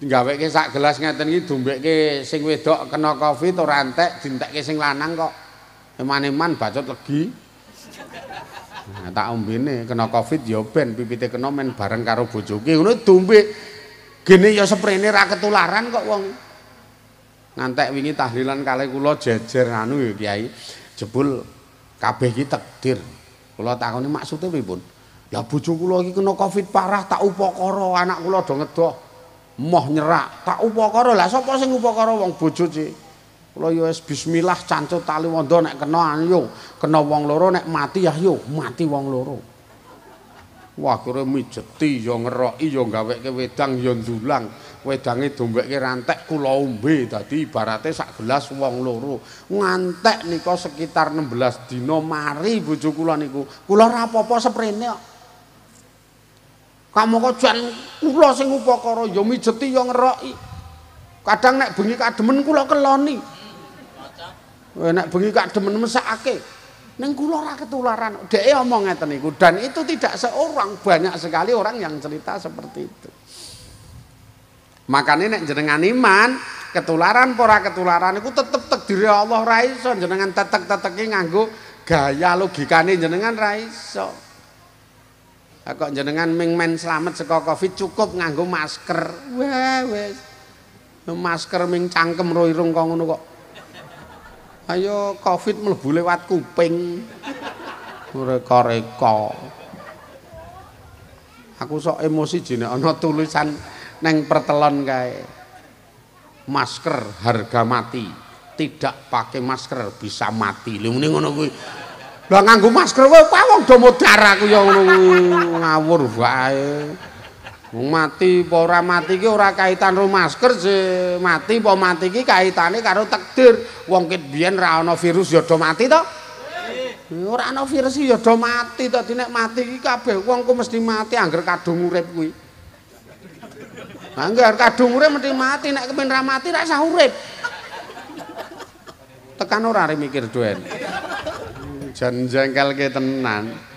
gaweke sak gelas ngeten iki dombeke sing wedok kena covid ora entek dintekke sing lanang kok. Eman-eman bacot legi. Nah, tak umbine kena covid ya ben pipite kena men bareng karo bojoke ngono dombe gene ya sprene ra ketularan kok wong. ngantek wingi tahlilan kali kula jejer anu ya kiai jebul kabeh iki takdir kula takoni maksudnya pripun ya bojo kula iki kena covid parah tak upakara anak kula do ngedoh moh nyerak tak upakara lah sapa sing upakara wong bojo sih kula ya bismillah cancut tali wanda nek kena ayo kena wong loro nek mati ya yo mati wong loro Wah wakure mijeti ya ngeroki ya gaweke wedang ya ndulang wedange dombeke rantek kula umbe dadi ibarate sak gelas wong loro ngantek nika sekitar 16 dina mari bojo kula niku kula ora apa-apa sprene kok kamoko jan kula sing upakara ya mijeti ya ngeroki kadang nek bengi kademen kula keloni eh, nek bengi kademen mesakake Neng kula ora ketularan. Dhe'e omong ngeten niku dan itu tidak seorang, banyak sekali orang yang cerita seperti itu. Makane nek jenengan iman, ketularan apa ora ketularan iku tetep takdire Allah ra iso jenengan tetek-teteki nganggo gaya logikane jenengan ra iso. kok jenengan ming men selamat saka Covid cukup nganggo masker. Wah, wis. Masker ming cangkem ro irung kok ngono kok. ayo covid mlebu lewat kuping reka-reka aku sok emosi jine ana tulisan neng pertelon kae masker harga mati tidak pakai masker bisa mati lha muni ngono kuwi lha nganggo masker kowe wong do modar aku ya ngono ngawur wae Wong mati apa ora mati iki ora kaitan karo masker, je. mati apa mati iki kaitane karo takdir. Wong kit biyen ra ana virus ya do mati to. Ora ana virus ya do mati to. Dadi nek mati iki kabeh wong ku mesti mati anggar kadung urip kuwi. Anggar kadung urip mesti mati nek kepen ra mati ra usah urip. Tekan ora mikir doen. Jan jengkel ke tenan.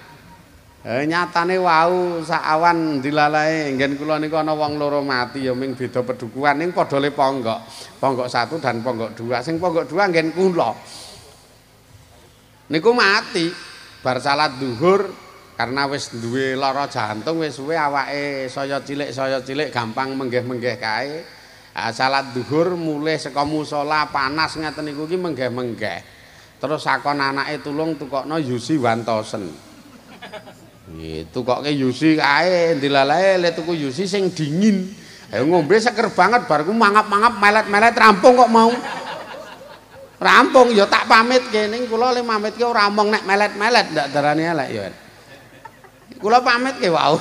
Eh, nyatane wau sak awan dilalae nggen kula niku ana wong loro mati ya ming beda pedukuan ning padha le ponggok. Ponggok 1 dan ponggok 2. Sing ponggok 2 nggen kula. Niku mati bar salat zuhur karena wis duwe lara jantung wis suwe awake saya cilik saya cilik gampang menggeh-menggeh kae. Ah, salat zuhur mulai saka musala panas ngaten niku iki menggeh-menggeh. Terus sakon anake tulung tukokno Yusi Wantosen. Itu kok ke Yusi kae dilalae le tuku Yusi sing dingin. Ayo ngombe seger banget barku mangap-mangap melet-melet rampung kok mau. Rampung ya tak pamit kene kula le pamit ke ora mung nek melet-melet ndak darane elek ya. Kula pamit ke wau.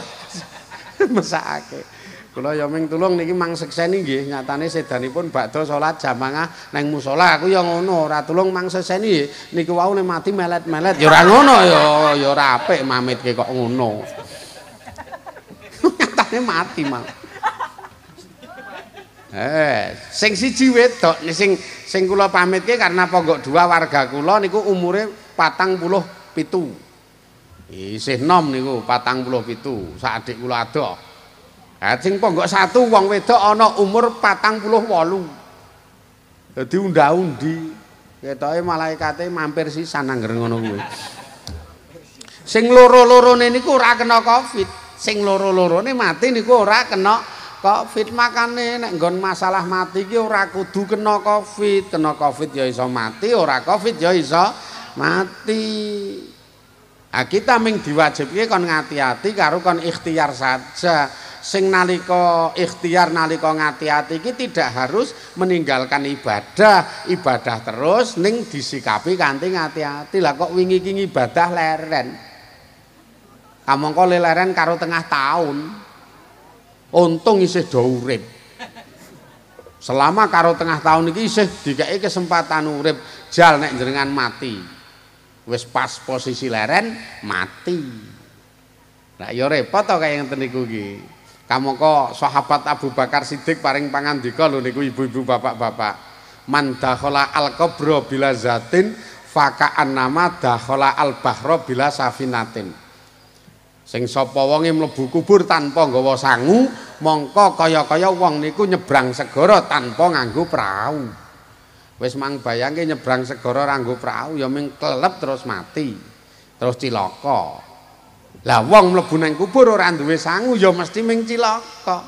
Mesake. Kula ya ming tulung niki mang sekseni nggih, nyatane sedanipun bakda salat jamaah nang musala aku ya ngono, ora tulung mang sekseni niki wau nek mati melet-melet ya ora ngono ya ya ora apik mamitke kok ngono. Nyatane mati mal. Eh, sing siji wedok nek sing sing kula pamitke karena pokok dua warga kula niku umure 47. Isih nom niku 47 sak adik kula adoh. Acing ah, ponggok satu wong wedok ana umur 48. Dadi undha-undi. Ketoke malaikate mampir sisan nang ngger ngono kuwi. Sing loro-lorone niku ora kena Covid, sing loro-lorone mati niku ora kena Covid. Makane nek nggon masalah mati iki ora kudu kena Covid. Kena Covid ya iso mati, ora Covid ya iso mati. Ah kita ming diwajibke kon ngati-ati karo kon ikhtiar saja. sing nalika ikhtiar nalika ngati-ati iki tidak harus meninggalkan ibadah, ibadah terus ning disikapi kanthi ngati-ati. Lah kok wingi iki ibadah leren. Kamangka ah, leren karo tengah tahun. Untung isih do urip. Selama karo tengah tahun iki isih dikeki kesempatan urip jal nek jenengan mati. Wis pas posisi leren mati. Lah ya repot to kaya ngene iki. Kamu kok sahabat Abu Bakar Siddiq paring pangandika lho niku ibu-ibu bapak-bapak. Man dakhala al-qabra bila zatin faka'an nama dakhala al-bahra bila safinatin. Sing sapa wonge mlebu kubur tanpa nggawa sangu, mongko kaya-kaya wong niku nyebrang segara tanpa nganggo prau. Wis mang bayangke nyebrang segara nganggo perahu, ya ming kelep terus mati. Terus cilaka. Lah wong mlebu nang kubur ora duwe sangu ya mesti ming cilaka.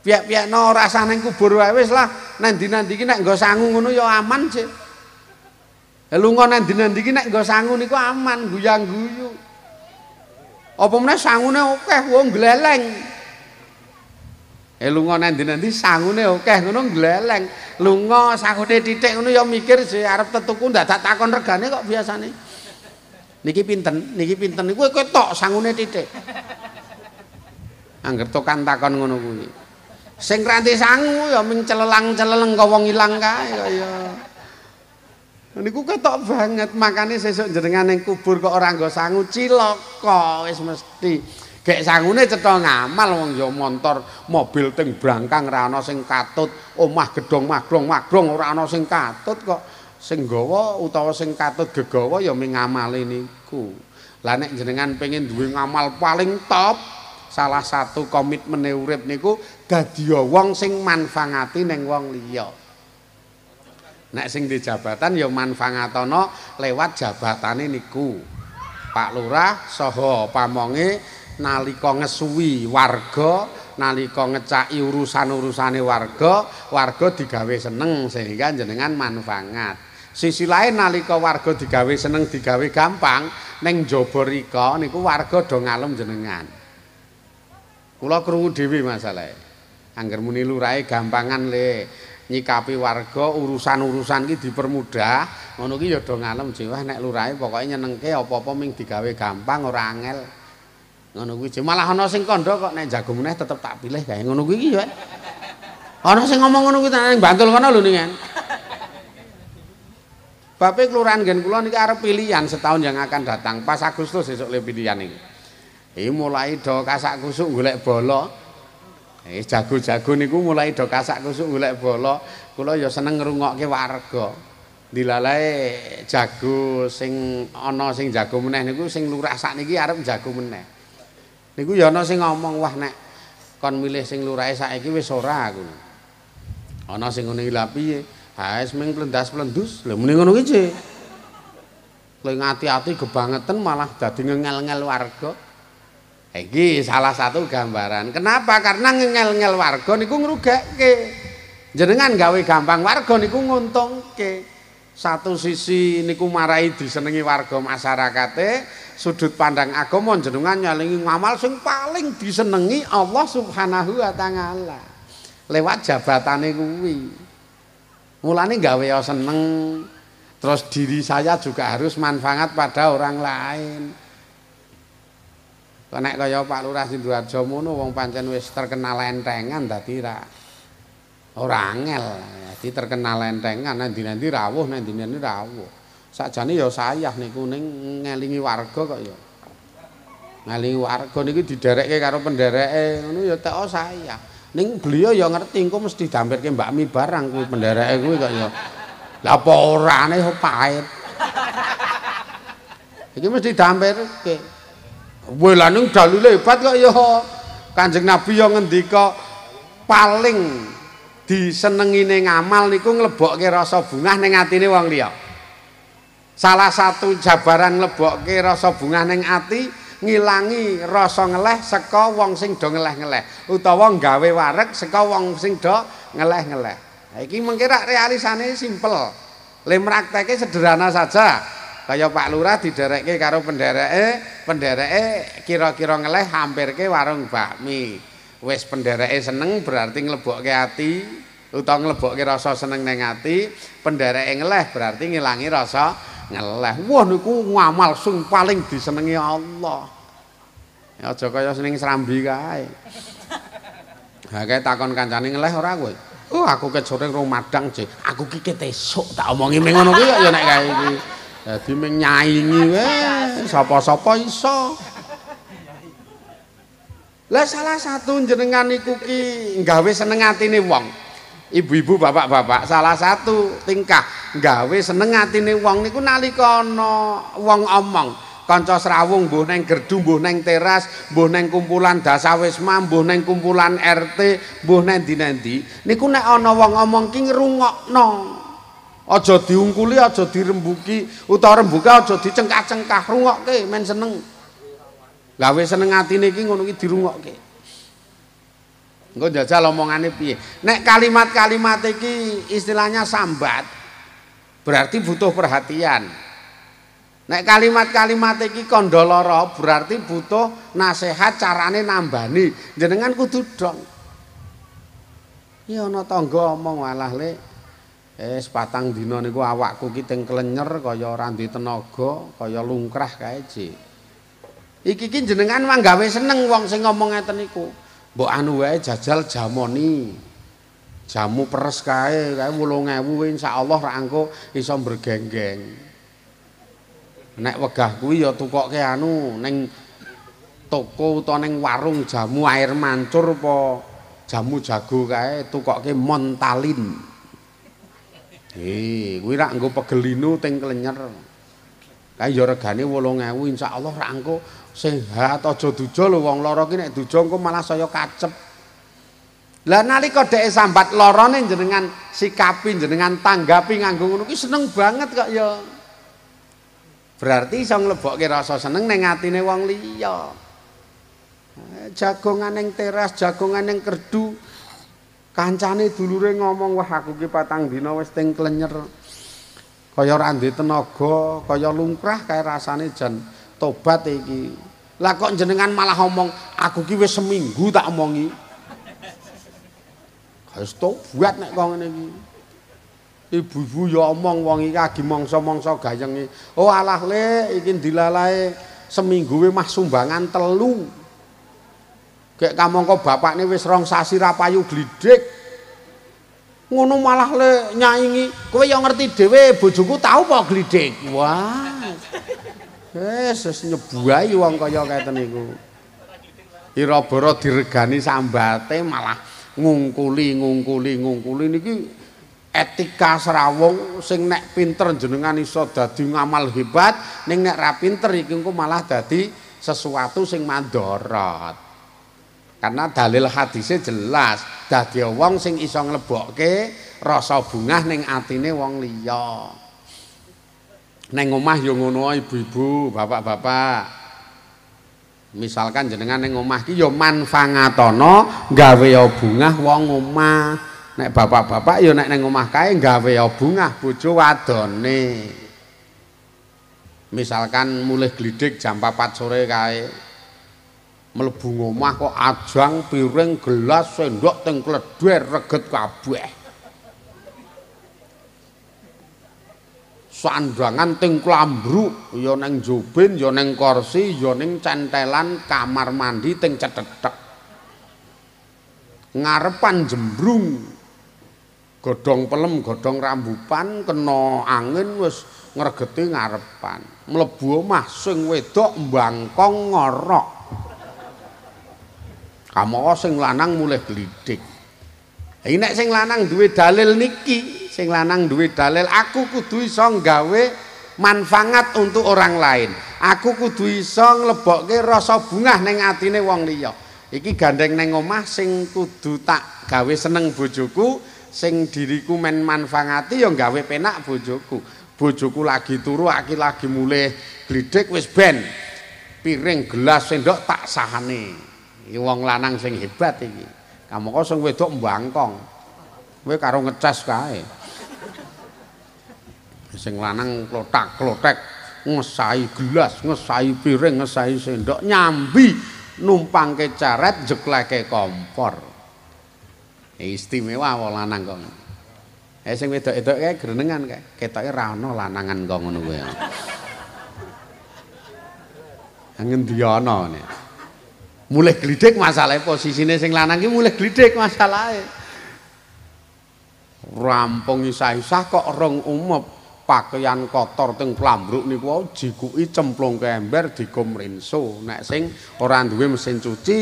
Piye-piyekno rasane nang kubur wae wis lah nang dinandi iki nek nggo sangu ngono ya aman sih. Lunga nang dinandi iki nek nggo sangu niku aman guyang-guyu. Apa meneh sangune akeh wong gleleng. Eh, lunga nang dinandi sangune akeh ngono gleleng. Lunga sangune titik ngono ya mikir sih arep tetuku dadak takon regane kok biasane. Niki pinten? Niki pinten? Kowe ketok tok sangune titik. Angger tokan takon ngono kuwi. Sing ranti sangu ya mung celelang-celeleng kok wong ilang kae kok Niku ketok banget makane sesuk jenengan ning kubur kok ora nggo sangu ciloko wis mesti. Gek sangune cetha ngamal wong ya motor, mobil teng brangkang ra ana sing katut, omah gedhong magrong-magrong ora ana sing katut kok. sing gawa utawa sing katut gegawa ya ming niku. Lah nek jenengan pengin duwe ngamal paling top, salah satu komitmene urip niku dadi wong sing manfaati ning wong liya. Nek sing di jabatan ya manfaatana lewat jabatane niku. Pak Lurah saha pamonge nalika ngesui warga nalika ngecaki urusan-urusane warga, warga digawe seneng sehingga jenengan manfaat. Sisi lain nalika warga digawe seneng digawe gampang neng jobo rika niku warga do ngalem jenengan. Kula krungu dhewe masalahe. Angger muni lurae gampangan le nyikapi warga urusan-urusan ki dipermudah, ngono ki ya do ngalem jiwa nek lurae pokoke nyenengke apa-apa ming digawe gampang ora angel. Ngono kuwi malah ana sing kandha kok nek jago meneh tetep tak pilih kae ngono kuwi iki ya. Ana sing ngomong ngono kuwi ta Bantul kana lho ning Bapak e kelurahan gen kulon ini arep pilihan setahun yang akan datang pas Agustus esok le pilihan ini. Ini mulai do kasak kusuk gulek bolo. Ini jago jago niku mulai do kasak kusuk gulek bolo. Kulo ya seneng ngerungok ke warga. Dilalai jago sing ono sing jago meneh niku sing lurah sak niki arep jago meneh. Niku yo ono sing ngomong wah nek kon milih sing lurah saiki wis ora aku. Ono sing ngene lha piye? Hai ming pelendas plendus. Lah mendingan ngono ki, Lo ngati ati kebangetan malah jadi ngengel-ngel warga. Iki salah satu gambaran. Kenapa? Karena ngengel-ngel warga niku ke. Jenengan gawe gampang warga niku ke. Satu sisi niku marai disenengi warga masyarakate, sudut pandang agama jenengan nyalingi ngamal sing paling disenengi Allah Subhanahu wa taala. Lewat jabatane kuwi. Mulane gawe yo seneng. Terus diri saya juga harus manfaat pada orang lain. Nek kaya Pak Lurah Sindurjo ngono wong pancen wis terkenal entengan dadi ra ora angel. Dadi terkenal entengan nanti-nanti rawuh nanti-nanti rawuh. Sakjane ya sayah niku ning ngelingi warga kok ya. Ngelingi warga niku diderekke karo pendereke ngono ya teko sayah. Ning beliau ya ngerti engko mesti dampirke Mbak Mi barang kuwi pendereke kuwi kok ya. Lah apa orane pahit. Iki mesti dampirke. Kowe lan ning dalile hebat kok ya. Kanjeng Nabi ya ngendika paling disenengi disenengine ngamal niku nglebokke rasa bungah ning atine wong liya. Salah satu jabaran nglebokke rasa bungah ning ati ngilangi rasa ngeleh saka wong sing do ngeleh-ngeleh utawa nggawe wareg saka wong sing do ngeleh-ngeleh. Ha iki mengkira realisane simpel. Le mraktekke sederhana saja. Kaya Pak Lurah diderekke karo pendereke, pendereke kira-kira ngeleh hampirke warung bakmi. Wis pendereke seneng berarti nglebokke ati utawa nglebokke rasa seneng ning ati, pendereke ngeleh berarti ngilangi rasa ngeleh. Wah niku ngamal sing paling disenengi Allah. Ya aja kaya seneng serambi kae. Ha kae takon kancane ngeleh ora kowe? Oh aku kejore rong madang je. Aku ki ketesuk tak omongi ming ngono kuwi ya nek kae iki. Dadi ming nyaingi sapa-sapa iso. Lah salah satu jenengan iku ki gawe seneng atine wong. ibu-ibu bapak-bapak salah satu tingkah gawe seneng atine wong niku nalika ana wong omong kanca serawung mbuh neng gerdung, mbuh neng teras mbuh neng kumpulan dasawisma mbuh neng kumpulan RT mbuh neng dinendi niku nek ana wong omong ki ngrungokno aja diungkuli aja dirembuki utawa rembuka aja dicengkak cengkah rungokke men seneng gawe seneng atine ki ngono ki dirungokke okay. Engko njajal omongane piye? Nek kalimat-kalimat iki istilahnya sambat, berarti butuh perhatian. Nek kalimat-kalimat iki kondoloro berarti butuh nasihat carane nambani. Jenengan kudu dong. Iya ana tangga omong walah le. Eh sepatang dina niku awakku ki teng klenyer kaya ora duwe tenaga, kaya lungkrah kae, Ji. Iki ki jenengan manggawe seneng wong sing ngomong ngeten niku. Mbok anu wae jajal jamoni. Jamu peres kae, kae 8000 insyaallah ra engko iso bergenggeng. Nek wegah kuwi ya tukoke anu ning toko utawa ning warung jamu air mancur apa jamu jago kae tukoke montalin. Eh, kuwi ra engko pegelinu teng klenyer. Kae ya regane 8000 insyaallah ra engko sehat aja dujo lho wong lara ki nek dujo engko malah saya kacep. Lah nalika dheke sambat larane jenengan sikapi jenengan tanggapi nganggo ngono ki seneng banget kok ya. Berarti iso nglebokke rasa seneng ning atine wong liya. Eh, jagongan ning teras, jagongan ning kerdu. Kancane dulure ngomong wah aku ki patang dina wis teng klenyer. Kaya ora ndek tenaga, kaya lungkrah kae rasane jeneng tobat iki. Lah kok jenengan malah omong, aku ki wis seminggu tak omongi. Harus tobat nek kok ngene iki. Ibu-ibu ya omong wong iki mongso mangsa-mangsa gayenge. Oh alah le iki dilalae seminggu weh mah sumbangan telu. Kek kamangka bapakne wis rong sasi rapayu glidik. Ngono malah le nyaingi, kowe ya ngerti dhewe bojoku tau apa glidik. Wah. Wes wis nyebuai wong kaya ngeten niku. Iroboro diregani sambate malah ngungkuli ngungkuli ngungkuli niki etika serawong sing nek pinter jenengan iso dadi ngamal hebat ning nek ra pinter iki engko malah dadi sesuatu sing mandorot. Karena dalil hadise jelas dadi wong sing iso nglebokke rasa bungah ning atine wong liya. Neng omah yo ngono ibu-ibu, bapak-bapak. Misalkan jenengan neng omah ki yo manfaatono gawe bungah wong omah. Nek bapak-bapak yo nek neng omah kae gawe bungah bojo wadone. Misalkan mulih glidik jam 4 sore kae mlebu ngomah kok ajang piring gelas sendok teng kledhe reget kabeh. sandangan ting klambru ya ning jubin ya ning kursi ya ning centelan kamar mandi ting cetetek. ngarepan jembrung godhong pelem godhong rambupan kena angin wis ngregeti ngarepan mlebu omah sing wedok mbangkong ngorok kamu sing lanang mulai gelidik iki sing lanang duwe dalil niki sing lanang duwe dalil aku kudu iso nggawe manfaat untuk orang lain aku kudu iso nglebokke rasa bunga ning atine wong liya iki gandeng ning omah sing kudu tak gawe seneng bojoku sing diriku men manfaati ya gawe penak bojoku bojoku lagi turu aki lagi mulai glidik wis ben piring gelas sendok tak sahane iki wong lanang sing hebat iki kamu kok sing wedok mbangkong kowe karo ngecas kae sing lanang klotak-klotek ngesai gelas, ngesai piring, ngesai sendok, nyambi numpang numpangke caret jekleke kompor. Ya, istimewa wae lanang kok. Eh sing wedok-wedok kae grenengan kae. Ketoke ra ono lanangan kok ngono kuwi. Ya, ngendi ana ne. Mulih glidik masalahe posisine sing lanang ki mulih glidik masalahe. Rampung isah-isah kok rong umep. pakaian kotor teng klambruk niku wae jikuki cemplung ke ember digom rinso nek sing ora duwe mesin cuci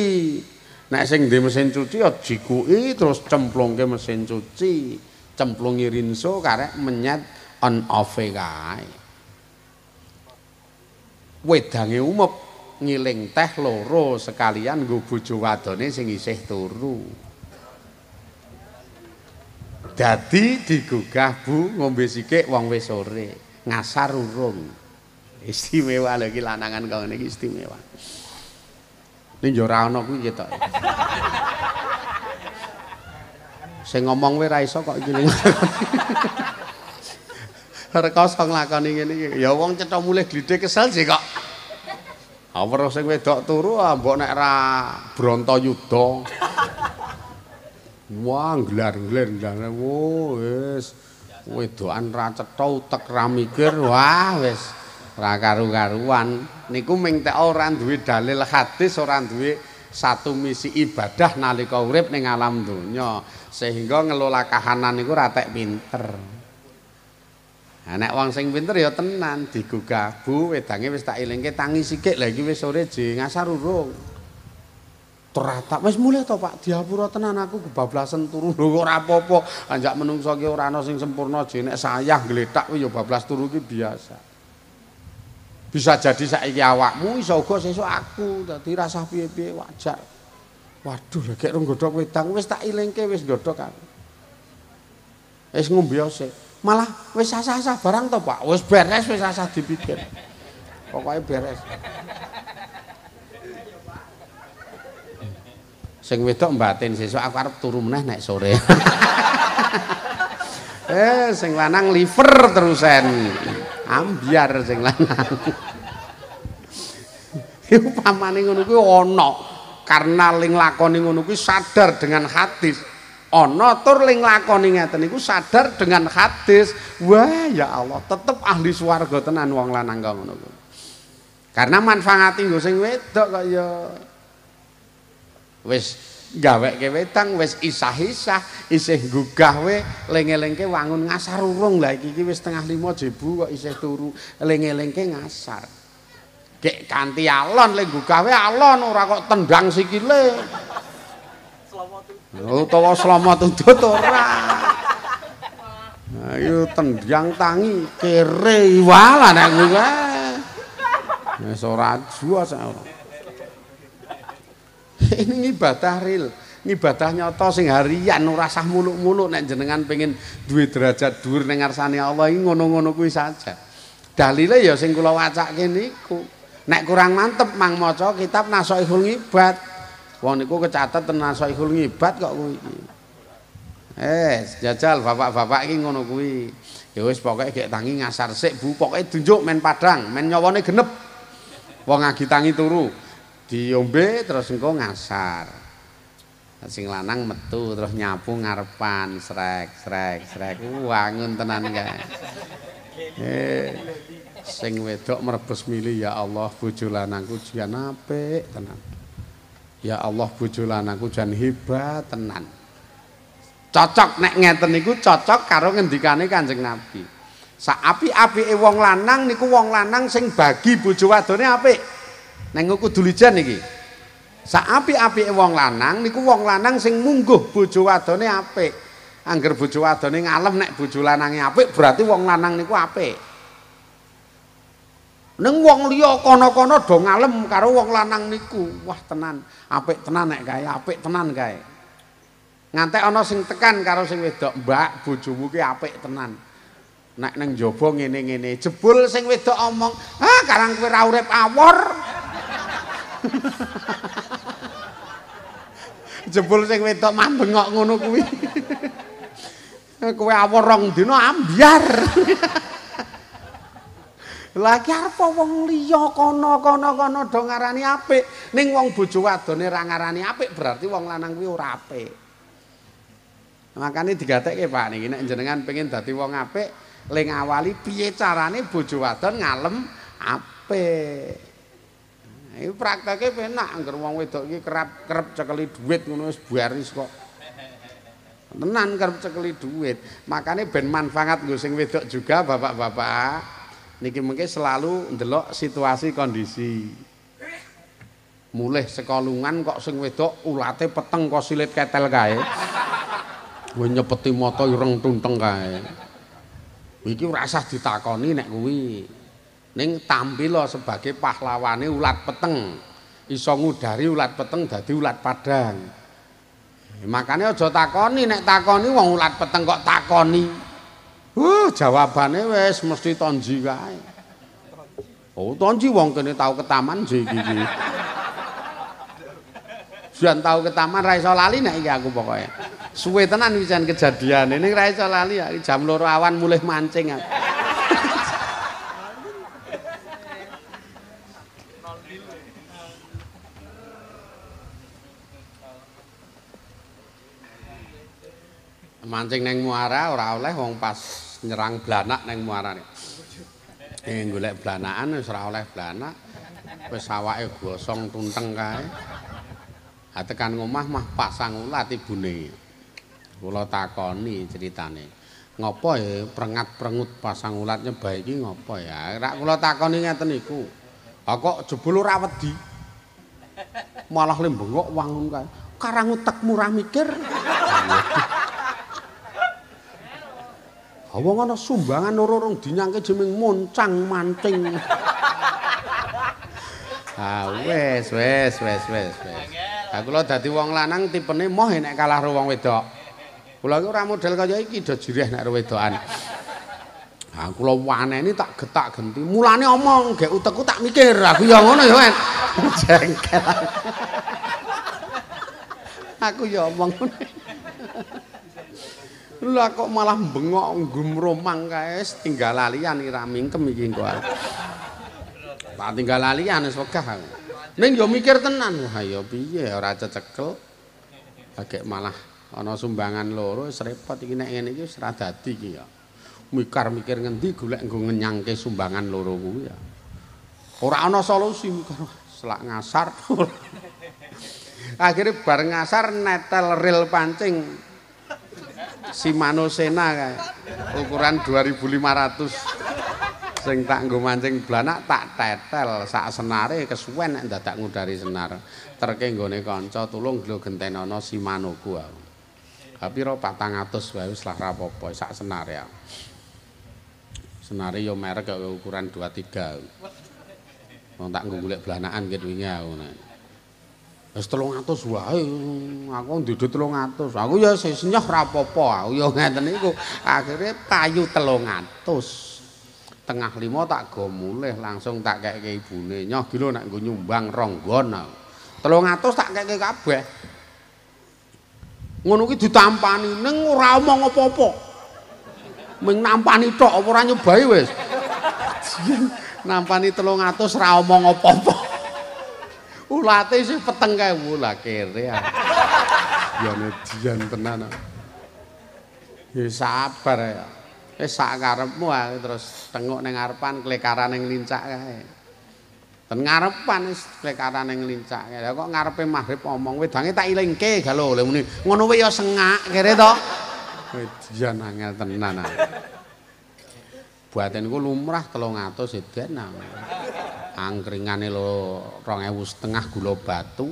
nek sing duwe mesin cuci ya jikuki terus cemplung ke mesin cuci cemplungi rinso karek menyet on off e kae wedange umep ngiling teh loro sekalian nggo bojo wadone sing isih turu dadi digugah Bu ngombe sikik wong wis sore ngasar urung istimewa lho iki lanangan kok ngene istimewa Ini yo ora ana kuwi ketok Sing ngomong wae ra iso kok iki Rekoso nglakoni ngene iki ya wong cetha mulih glidik kesel sih kok Apa sing wedok turu ah, mbok nek ra bronto yuda Wah, gler gler gler. Wo wis wedoan ra cetha utek ra mikir. Wah, wis ra karu-karuan. Niku ming tek ora duwe dalil hadis, ora duwe satu misi ibadah nalika urip ning alam donya, sehingga ngelola kahanan niku ra tek pinter. Ha nek wong sing pinter ya tenan digugah bu wedange wis tak elingke tangi sikik lah iki wis sore jengasar urung. Terata, wis mulih to Pak, diapura tenan aku kebablasan turu lho ora apa-apa. Anjak menungso ki ora ana sing sempurna, jenek sayang gletak kuwi ya bablas turu ki biasa. Bisa jadi saiki awakmu iso uga sesuk aku, dadi rasah piye-piye wajar. Waduh, lek kek nggodhok wedang wis tak ilingke wis nggodhok aku. Wis ngombe Malah wis asah-asah barang to Pak, wis beres wis asah dipikir. Pokoke beres. Sing wedok mbatin sesuk aku arep turu meneh naik sore. eh sing lanang liver terusan. Ambiar sing lanang. Iku pamane ngono kuwi ana. Karena ling lakoni ngono kuwi sadar dengan hadis. Ana tur ling lakoni ngeten niku sadar dengan hadis. Wah ya Allah, tetep ahli swarga tenan wong lanang kok ngono kuwi. Karena manfaati nggo sing wedok kok ya wis gaweke wetang wis isah-isah isih gugah we lengelengke wangun ngasar urung lah iki wis tengah 5 jebu kok isih turu lengelengke ngasar gek kanti alon le gugah we alon ora kok tendang sikile Lho utawa slamet utut ora. Nah, tendang tangi kere iwalah nek kuwi. Wis ora juas sak ini ngibadah real ngibadah nyata sing harian ora sah muluk-muluk nek jenengan pengen duwe derajat dhuwur ning ngarsane Allah iki ngono-ngono kuwi saja dalile ya sing kula wacake niku nek kurang mantep mang maca kitab nasoihul ngibat. wong niku kecatet ten nasoihul ngibad kok kuwi eh jajal bapak-bapak iki ngono kuwi ya wis pokoke gek tangi ngasar sik bu pokoke tunjuk men padang men nyawane genep wong ngagi tangi turu diombe terus engko ngasar sing lanang metu terus nyapu ngarepan srek srek srek wangun tenan kae eh sing wedok merebus mili ya Allah bojo lanangku jan apik tenan ya Allah bojo lanangku jan hebat tenan cocok nek ngeten niku cocok karo ngendikane Kanjeng Nabi sak api ewong wong lanang niku wong lanang sing bagi bojo wadone apik Neng kudu lijan iki. Sak apik-apike wong lanang niku wong lanang sing mungguh bojo wadone apik. Angger bojo wadone ngalem nek bojo lanange apik berarti wong lanang niku apik. Neng wong liya kono-kono do ngalem karo wong lanang niku. Wah tenan, apik tenan nek kae, apik tenan kae. Ngantek ana sing tekan karo sing wedok, Mbak, bojomu ki apik tenan. Nak nang jaba ngene-ngene jebul sing wedok omong ha ah, karang kowe ra urip awor jebul sing wedok mambengok ngono kuwi kowe awor rong dina ambyar Lagi arep wong liya kono-kono kono do ngarani apik ning wong bojo wadone ra ngarani apik berarti wong lanang kuwi ora apik. Makane digatekke Pak niki nek jenengan pengin dadi wong apik ling awali piye carane bojo wadon ngalem ape iki praktekke penak anger wong wedok iki kerap kerep cekeli dhuwit ngono wis baris kok tenan kerep cekeli dhuwit makane ben manfaat nggo sing wedok juga bapak-bapak niki mengke selalu ndelok situasi kondisi mulih sekolungan kok sing wedok ulate peteng kok silit ketel kae gue nyepeti moto ireng tunteng kae iki ora usah ditakoni nek kuwi ning tampila sebagai pahlawane ulat peteng iso ngudari ulat peteng dadi ulat padang eh, makane aja takoni nek takoni wong ulat peteng kok takoni uh jawabane wis mesti tonji kae oh tonji wong kene tau ke taman jek iki jan tau ke taman ra iso lali nek iki aku pokoknya suwe tenan wisan kejadian ini ra iso lali jam loro awan mulih mancing mancing neng muara ora oleh wong pas nyerang blanak neng muara nih ini ngulik blanakan wis ora oleh blanak wis awake gosong tunteng kae tekan ngomah mah pasang ulat ibune kula takoni critane ngopo ya prengat-prengut pasang ulat nyebah ngopo ya rak kula takoni ngeten iku ha kok jebul ora wedi malah lembengok wangun kae karang utek murah mikir Ha wong ngono sumbangan nororong dinyangke jeming moncang mancing. Ah wes wes wes wes wes. Aku lo dadi wong lanang tipene moh nek kalah ro wong wedok. Kula iki ora model kaya iki do jireh nek wedokan. Ha nah, kula waneni tak getak genti. Mulane omong gek utekku tak mikir aku ya ngono ya. Jengkel. aku ya omong. Lha kok malah bengok gumromang kae tinggal lalian ira mingkem iki engko. Tak tinggal lalian wis wegah. Ning yo mikir tenan, ha yo piye ora cecekel. Agek malah ana sumbangan loro wis repot iki nek ngene iki wis ra dadi iki ya. Mikar mikir ngendi golek nggo ngenyangke sumbangan loro kuwi ya. Ora ana solusi mikir selak ngasar. Akhire bar ngasar netel ril pancing Shimano Sena kae. Ukuran 2500 sing tak nggo mancing blanak tak tetel sak senare kesuwen nek dadak ngudari senar. Terke nggone kanca tulung glo gentenana Shimano ku aku. Kapiro patang atus wae wis lah rapopo sak senar ya. Senare yo merek gak ukuran 23. Wong tak golek belanaan nggih wingi aku nek. Wis 300 wae aku ndudu 300. Aku ya sing senyoh rapopo aku yo ngeten iku. Akhire payu 300. Tengah lima tak go mulih langsung tak kekeke ibune. Nyoh gila nek nggo nyumbang ronggon aku. 300 tak kekeke kabeh. ngono ki ditampani neng ora omong apa-apa. Ming nampani tok apa ora nyobai wis. Nampani 300 ora omong apa-apa. Ulate sih peteng kae wula kere. Ya nedian tenan. Ya sabar ya. Wis eh, sak karepmu terus tengok ning ngarepan klekaran ning lincak kae. Ya. Dan ngarepan wis lekatane nglincake. Lah kok ngarepe magrib omong wedange tak ilingke galo oleh muni. Ngono wae ya sengak kere to. Wedian angel tenan. Ah. Buatin ku lumrah 300 edan nang. Angkringane lo 2000 setengah gula batu.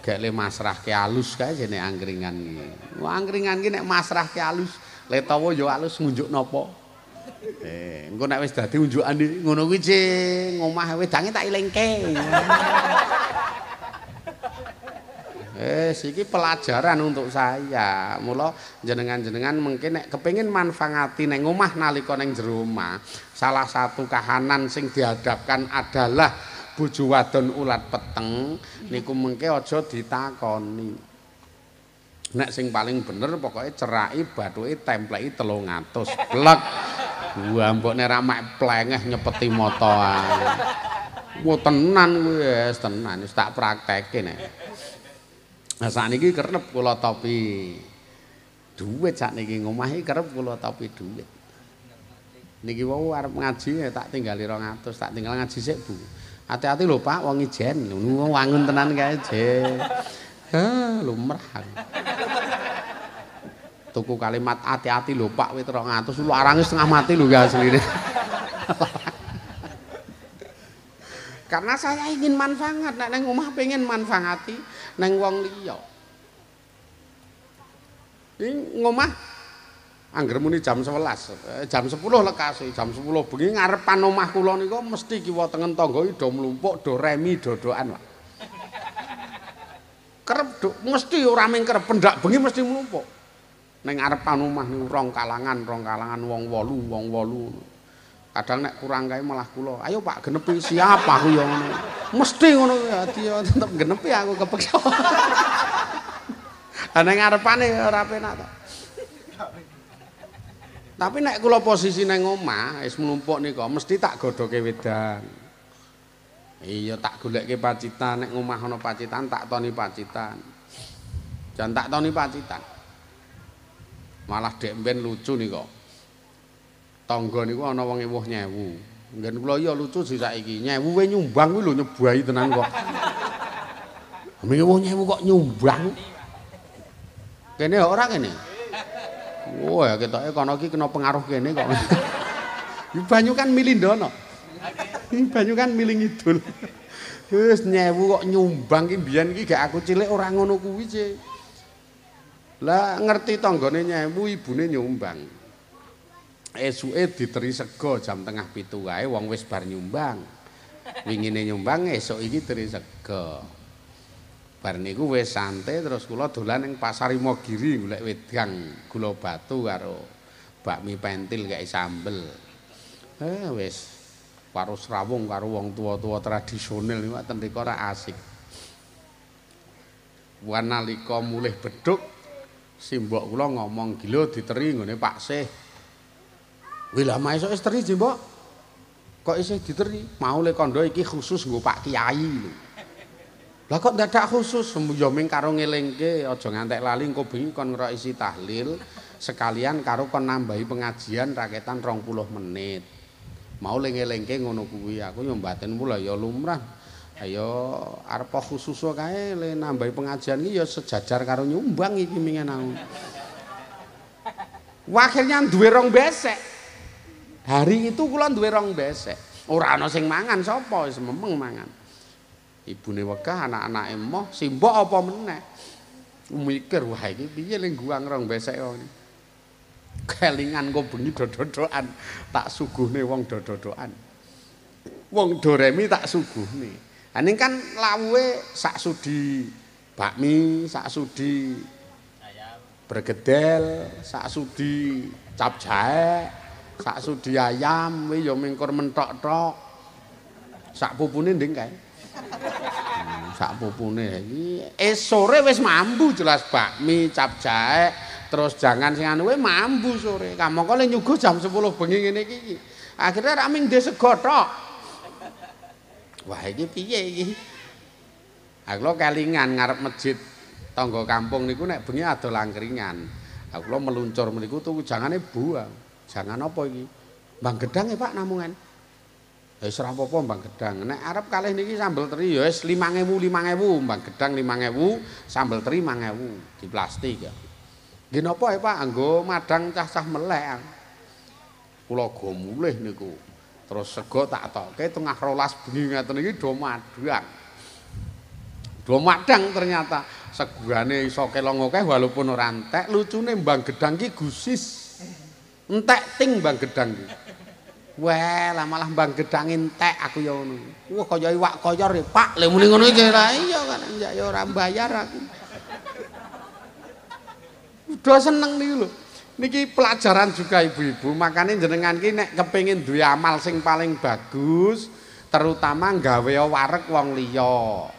Gak le masrahke alus kae jene angkringan iki. Wah angkringan iki nek masrahke alus letowo ya alus ngunjuk nopo. Eh, engko nek wis dadi unjukan ngono kuwi cing, omah wedange tak ilengke. Eh, siki pelajaran untuk saya. Mulo jenengan-jenengan mungkin nek kepengin manfaati nek omah nalika ning jero salah satu kahanan sing dihadapkan adalah bojo wadon ulat peteng niku mengke aja ditakoni. Nek sing paling bener pokoknya cerai batuke templeki 300. Plek. Gua mbokne ra mek plengeh nyepeti mata. Wo tenan kuwi, tenan wis tak prakteke nek. Nah sakniki kerep kula topi duit sakniki ngomah iki kerep kula topi duit. Niki wau arep ngaji ya tak tinggali 200, tak tinggal ngaji sik Bu. Hati-hati lho Pak wong ijen, wangun tenan kae jek. lumrah. Tuku kalimat hati-hati lho Pak wit 200 lu arange setengah mati lho ya asline. Karena saya ingin manfaat, nek nang omah pengen manfaati neng wong liya. Ing ngomah Angger muni jam 11, eh, jam 10 lekas, jam 10 bengi ngarepan omah kula nika mesti kiwa tengen tangga do mlumpuk, do remi, doan Pak. kerep mesti ora mung kerep pendak bengi mesti mlumpuk. Ning arep panomah ning rong kalangan, rong kalangan wong wolu, wong wolu. Kadang nek kurang kae malah kula, ayo Pak genepi siapa aku yo ngono. Mesti ngono dadi tetep genepi aku kepeksa. Ana ngarepane ora penak to. Tapi nek kula posisi nang omah wis mlumpuk nika mesti tak godhoke wedang. Iya tak goleke pacitan nek omah ana pacitan tak toni pacitan. Jan tak toni pacitan. Malah dek ben lucu nika. Tangga niku ana wong ewuh nyewu. Ngen kula iya lucu sisa iki. Nyewu we nyumbang kuwi lho nyebuai tenan kok. Amin ewuh nyewu kok nyumbang. Kene ora kene. Wah, oh, ketoke kono iki kena pengaruh kene kok. Banyu kan milindono. Banyu kan miling idul. Wis nyewu kok nyumbang ki biyen ki gak aku cilik ora ngono kuwi, Cek. Lah ngerti tanggane nyewu ibune nyumbang. Esuke diteri sego jam tengah pitu wae wong wis bar nyumbang. Wingine nyumbang esuk iki teri sego. Bar niku wis santai terus kula dolan ning Pasar Imogiri golek wedang gula batu karo bakmi pentil kaya sambel. Eh wis karo srawung karo wong tua-tua tradisional iki mboten diko ora asik. Wan nalika mulih beduk simbok kula ngomong gila diteri ngene Pak Seh. Wilah maesok teri jembok. Kok isih diteri? Mau le kondo iki khusus nggo Pak Kiai lho. Lah kok dadak khusus yo ming karo ngelingke aja ngantek lali engko bengi kon ngrok isi tahlil sekalian karo kon nambahi pengajian raketan 20 menit. mau lengke-lengke ngono kuwi aku yo mboten pula ya lumrah ayo arep khusus kae le nambahi pengajian iki ya sejajar karo nyumbang iki mingen aku akhirnya duwe rong besek hari itu kula duwe rong besek ora ana sing mangan sapa wis memeng mangan ibune wekah anak-anak emoh simbok apa meneh mikir wah iki piye ning guang rong besek ngene kelingan kok bengi dododokan tak suguhne wong dododokan wong doremi tak suguhne ane kan lawe sak sudi bakmi sak sudi ayam bergedel sak sudi cap jae sak sudi ayam we yo mengkor mentok-tok sak pupune ndeng kae hmm, sak pupune iki eh, sore wis mambu jelas bakmi cap jae Terus jangan sing anuwe eh, mambu sore. Kamangka le nyuguh jam 10 bengi ngene iki. Akhire ra ming dhe segotok. Wah iki piye iki? Aku lo kelingan ngarep masjid tangga kampung niku nek bengi ado langkringan. Aku lo meluncur mriku tuh jangane buang. Jangan apa iki? Bang gedang ya Pak namungan. Ya wis apa-apa Gedang. Nek arep kalih niki sambel teri ya wis 5000 5000 Mbak Gedang 5000 sambel teri 5000 di plastik ya. Ginapa ya Pak? Anggo madang cah-cah melek. Kula go mulih niku. Terus sego tak tokke tengah rolas bengi ngaten iki do madang. Do madang ternyata segane iso kelongo kae walaupun ora entek lucune mbang gedang ki gusis. Entek ting mbang gedang ki. Wah, lah malah mbang gedang entek aku ya ngono. Wah, kaya iwak koyor Pak. Lah muni ngono iki ra iya kan ya ora bayar aku. Udah seneng niku lho. Niki pelajaran juga ibu-ibu, makane jenengan ki nek kepengin duwe amal sing paling bagus, terutama gawe warek wong liya.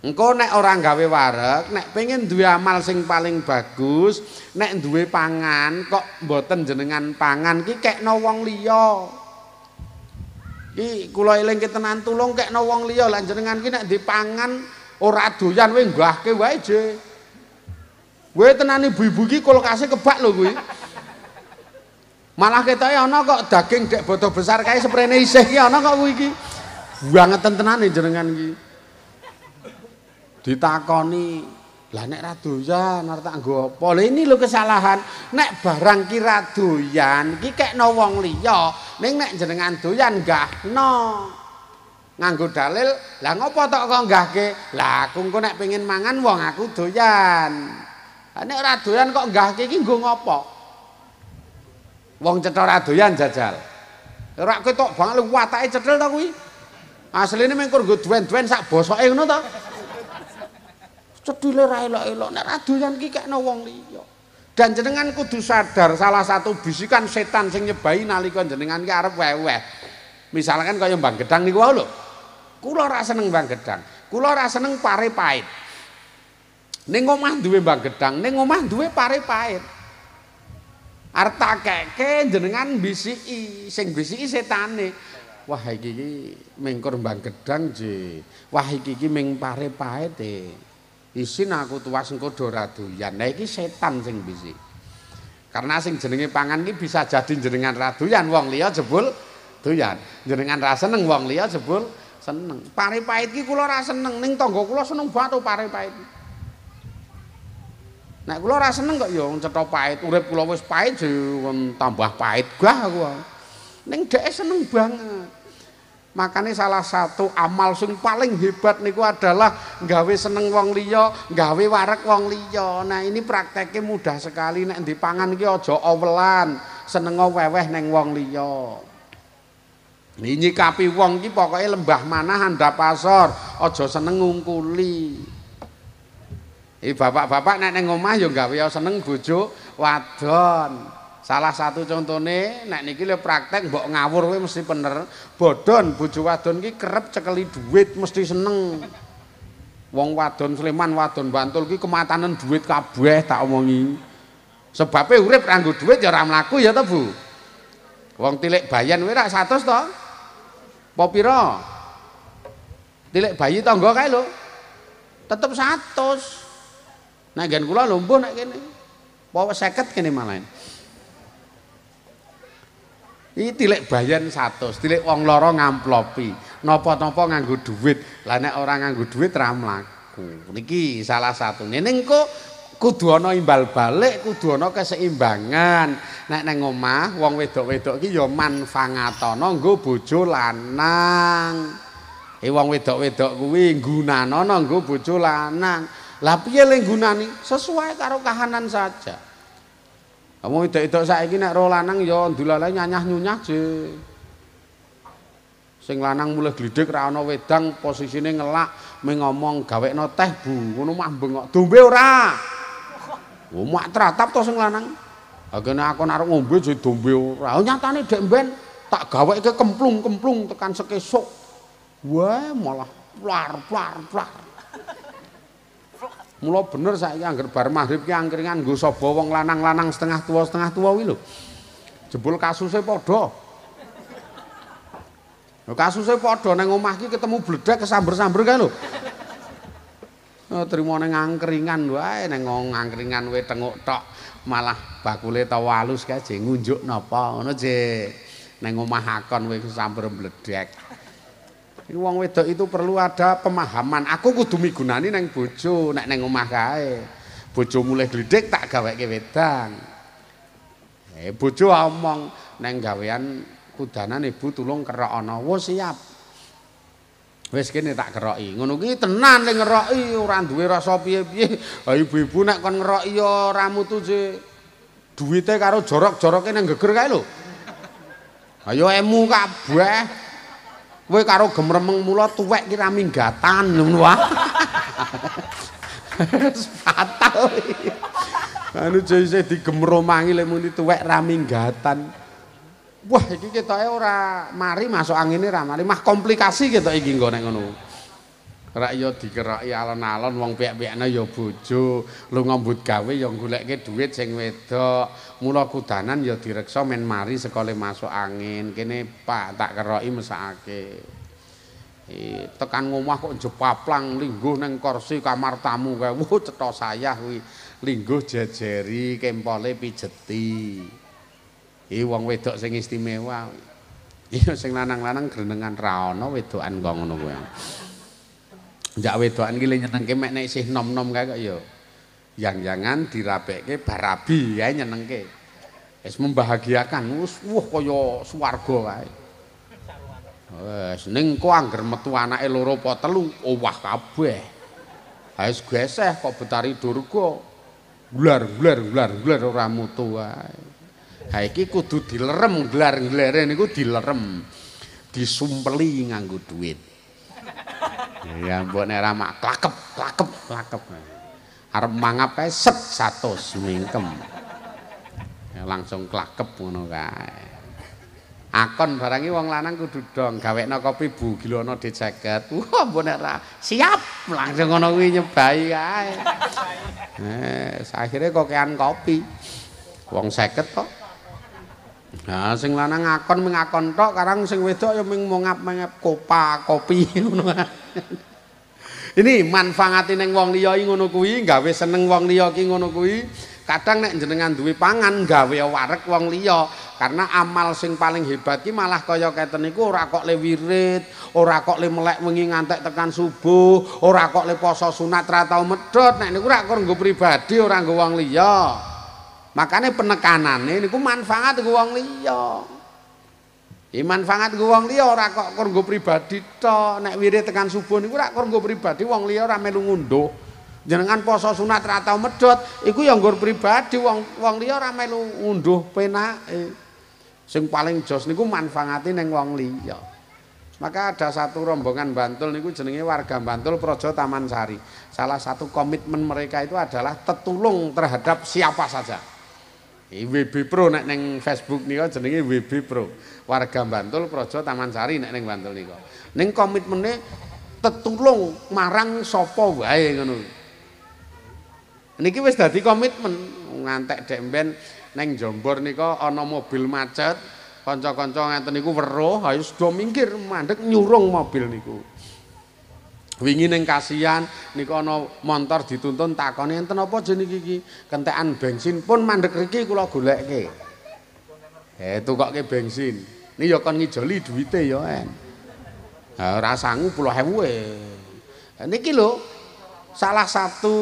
Engko nek ora gawe warek, nek pengin duwe amal sing paling bagus, nek duwe pangan kok mboten jenengan pangan ki kekno wong liya. Ki kula eling ketenan tulung kekno wong liya lan jenengan ki nek dipangan ora doyan wae nggahke wae jek. Gue tenan ibu-ibu ki kulkase kebak lho kuwi. Malah ketoke ana ya kok daging dek bodoh besar kae sprene isih ki ana kok kuwi iki. Banget tenane jenengan iki. Ditakoni, "Lah nek ra doyan arep tak nggo apa?" Lah ini lho kesalahan. Nek barang ki ra doyan iki kekno wong liya, ning nek jenengan doyan gak, nganggo dalil, lah ngopo tok kok nggahke? Lah aku nek pengen mangan wong aku doyan ini ah, ora doyan kok kayak kiki gue ngopo? Wong cetha ora doyan jajal. Ora ketok banget watake cetel ta kuwi. Asline mengkur gue duwen-duwen sak bosoke ngono ta. Cedile ra elok-elok nek ra doyan iki kekno wong liya. Dan jenengan kudu sadar salah satu bisikan setan sing nali nalika jenengan ki arep weweh. Misalkan kaya Mbang Gedang niku wae lho. Kula rasa seneng Mbang Gedang. Kula rasa seneng pare pahit. Ning omah duwe mbak gedang, ning omah duwe pare pahit. Arta keke jenengan bisiki, sing bisiki setane. Wah iki iki mengkur mbak gedang je. Wah iki iki ming pare pahit e. Isin aku tuwas engko do ra doyan. Nah iki setan sing bisik. Karena sing jenenge pangan iki bisa jadi jenengan ra doyan wong liya jebul doyan. Jenengan ra seneng wong liya jebul seneng. Pare pahit iki kula ra seneng, ning tangga kula seneng banget pare pahit. Ini. Nek kula ora seneng kok ya cetha pahit, urip kula wis pahit jen, tambah pahit gah aku. Ning dheke seneng banget. Makane salah satu amal sing paling hebat niku adalah gawe seneng wong liya, gawe warek wong liya. Nah, ini prakteknya mudah sekali nek dipangan iki aja owelan, senenga weweh ning wong liya. Ini kapi wong iki pokoke lembah manah handa pasor, aja seneng ngungkuli. Ini eh, bapak-bapak nek ning omah ya gawe seneng bojo wadon. Salah satu contohnya, nek niki le praktek mbok ngawur kowe mesti bener. Bodon bojo wadon ki kerep cekeli duit mesti seneng. Wong wadon Sleman, wadon Bantul ki kematanan duit kabeh tak omongi. Sebabnya urip ranggo duit ya ora mlaku ya to, Bu. Wong tilik bayan kowe ra 100 to? Apa pira? Tilik bayi tangga kae lho. Tetep 100. Nah gen kula lumpuh nek kene. Bawa seket kene malah. Ini tilik bayan satu, tilik uang loro ngamplopi, nopo-nopo nganggu duit, lainnya orang nganggu duit ramlaku. Niki salah satu. Neneng kok kuduono imbal balik, kuduono keseimbangan. Nek neng omah, uang wedok-wedok ki yo manfangatono, nggo bojo lanang. Eh uang wedok-wedok kuwi guna nono nggo bojo lanang. Lah piye le gunani? Sesuai karo kahanan saja. Kamu itu itu saya ini nak lanang yo dulala nyanyah nyunyah je. Sing lanang mulai gelidik rano wedang posisinya ngelak mengomong gawe no teh bu, kuno mah bengok dombe ora. Wo mah teratap sing lanang. Agane aku narung ngombe jadi dombe ora. Oh, oh nyata nih dek ben tak gawe ke kemplung kemplung tekan sekesok. Wah malah plar plar plar. Mula bener saiki anggar bar maghrib ki angkringan nggo sapa wong lanang-lanang setengah tua setengah tua kuwi lho. Jebul kasuse padha. Lho kasuse padha nang omah ki ketemu bledek, kesamber-samber kae lho. Oh, terima neng angkringan wae neng ngong angkringan wae tengok tok malah bakule tau halus kae jeng ngunjuk napa ngono je neng omah akon wae sambar bledek. wong wedok itu perlu ada pemahaman. Aku kudu migunani nang bojo, nek nang omah kae. Bojo mulai gledek, tak gaweke wedang. Eh bojo omong nang gawean kudanan ibu tulung kerok ana. Wo siap. Wis kene tak keroki. Ngono kuwi tenan ning ngeroki ora duwe rasa piye-piye. Ha ibu-ibu nek kon ngeroki ya ora mutu sih. Duwite karo jorok-joroke nang geger kae lho. Ayo emu kabeh. Kowe karo gemremeng mula tuwek ki ra minggatan ngono wae. Fatal. Anu jadi saya digemromangi lek muni tuwek ra minggatan. Wah, iki ketoke ora mari masuk angin e ra mari mah komplikasi ketok iki nggo nek ngono. Ora ya dikeroki alon-alon wong piye-piyene ya bojo, lu ngombut gawe ya golekke dhuwit sing wedok. mula kudanan ya direksa men mari sekolah masuk angin kene pak tak keroki mesake tekan ngomah kok jepaplang lingguh neng kursi kamar tamu kae wuh cetha sayah kuwi lingguh jejeri kempole pijeti iki wong wedok sing istimewa iya sing lanang-lanang grenengan ra ana wedokan kok ngono kuwi Jak wedokan iki le nyenengke mek nek isih nom-nom kae kok yo. Ya. yang-yangan dirapeke barabi ya nyenengke. Wis membahagiakan, wis wah kaya swarga kae. Wis ning kok anger metu anake loro po telu, owah kabeh. Wis geseh kok betari durga. Gular gular gular gular ora mutu wae. Ha iki kudu dilerem gelar gelere niku dilerem. Disumpeli nganggo duit. Ya mbok nek ra mak klakep klakep klakep. Nah. arep mangap kae set 100 mingkem. langsung klakep ngono kae. Akon barangi wong lanang kudu dong gawekno kopi Bu Gilono diceket. Wah, mbok nek siap langsung ngono kuwi nyebai kae. Eh, akhire kokean kopi. Wong 50 to. Nah, sing lanang ngakon, mengakon tok, karang sing wedok ya ming ngap mengap kopa kopi ngono. ini manfaatine ning wong liya iki ngono kuwi gawe seneng wong liya iki ngono kuwi kadang nek jenengan duwe pangan gawe warek wong liya karena amal sing paling hebat ki malah kaya keten iku ora kok le wirid ora kok le melek wengi ngantek tekan subuh ora kok le poso sunat ora tau medhot nek niku ora kanggo pribadi ora kanggo wong liya makane penekanane niku manfaat kanggo wong liya Iman banget gue wong liya ora kok kanggo pribadi to nek wirid tekan subuh niku ora kanggo pribadi wong liya ora melu ngunduh. Jenengan poso sunat ra tau medhot iku ya nggur pribadi wong wong liya ora melu ngunduh penake. Sing paling jos niku manfaatine ning wong liya. Maka ada satu rombongan Bantul niku jenenge warga Bantul Projo Taman Sari. Salah satu komitmen mereka itu adalah tetulung terhadap siapa saja. WB Pro nek ning Facebook nika jenenge WB Pro. Warga Bantul Praja Taman Sari nek ning Bantul nika. Ning komitmene tetulung marang sapa wae ngono. Niki wis dadi komitmen ngantek demben, mben ning Jombor nika ana mobil macet, kanca-kanca ngantek niku weruh, ayo sedo minggir mandek nyurung mobil niku. wingi ning kasihan niku ana montor dituntun takoni enten apa jeneng iki kentekan bensin pun mandek riki kula goleke eh tukoke bensin ni ya kon ngijoli duwite ya en ha ora sangu 10000 e. niki lho salah satu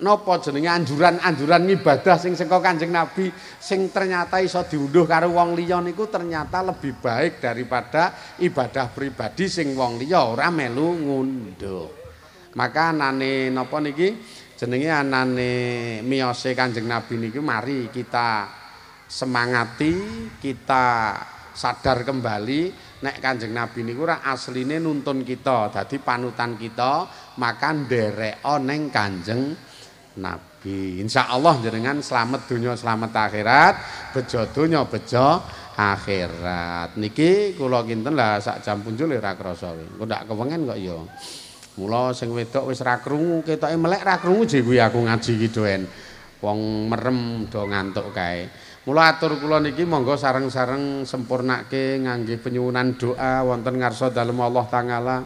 napa jenenge anjuran-anjuran ibadah sing saka Kanjeng Nabi sing ternyata iso diunduh karo wong liya niku ternyata lebih baik daripada ibadah pribadi sing wong liya ora melu ngunduh. Maka anane napa niki jenenge anane miose Kanjeng Nabi niku mari kita semangati, kita sadar kembali nek Kanjeng Nabi niku ora asline nuntun kita, dadi panutan kita, Makan ndereka ning Kanjeng nabi InsyaAllah Allah jenengan selamat dunia selamat akhirat bejo dunia bejo akhirat niki kula kinten lah sak jam punjul ira krosowi kok tidak kepengen kok yo mulo sing wedok wis ra krungu ketoke melek ra krungu jek aku ngaji iki doen wong merem do ngantuk kae mulo atur kula niki monggo sareng-sareng sampurnake ngangge penyuwunan doa wonten ngarsa dalem Allah taala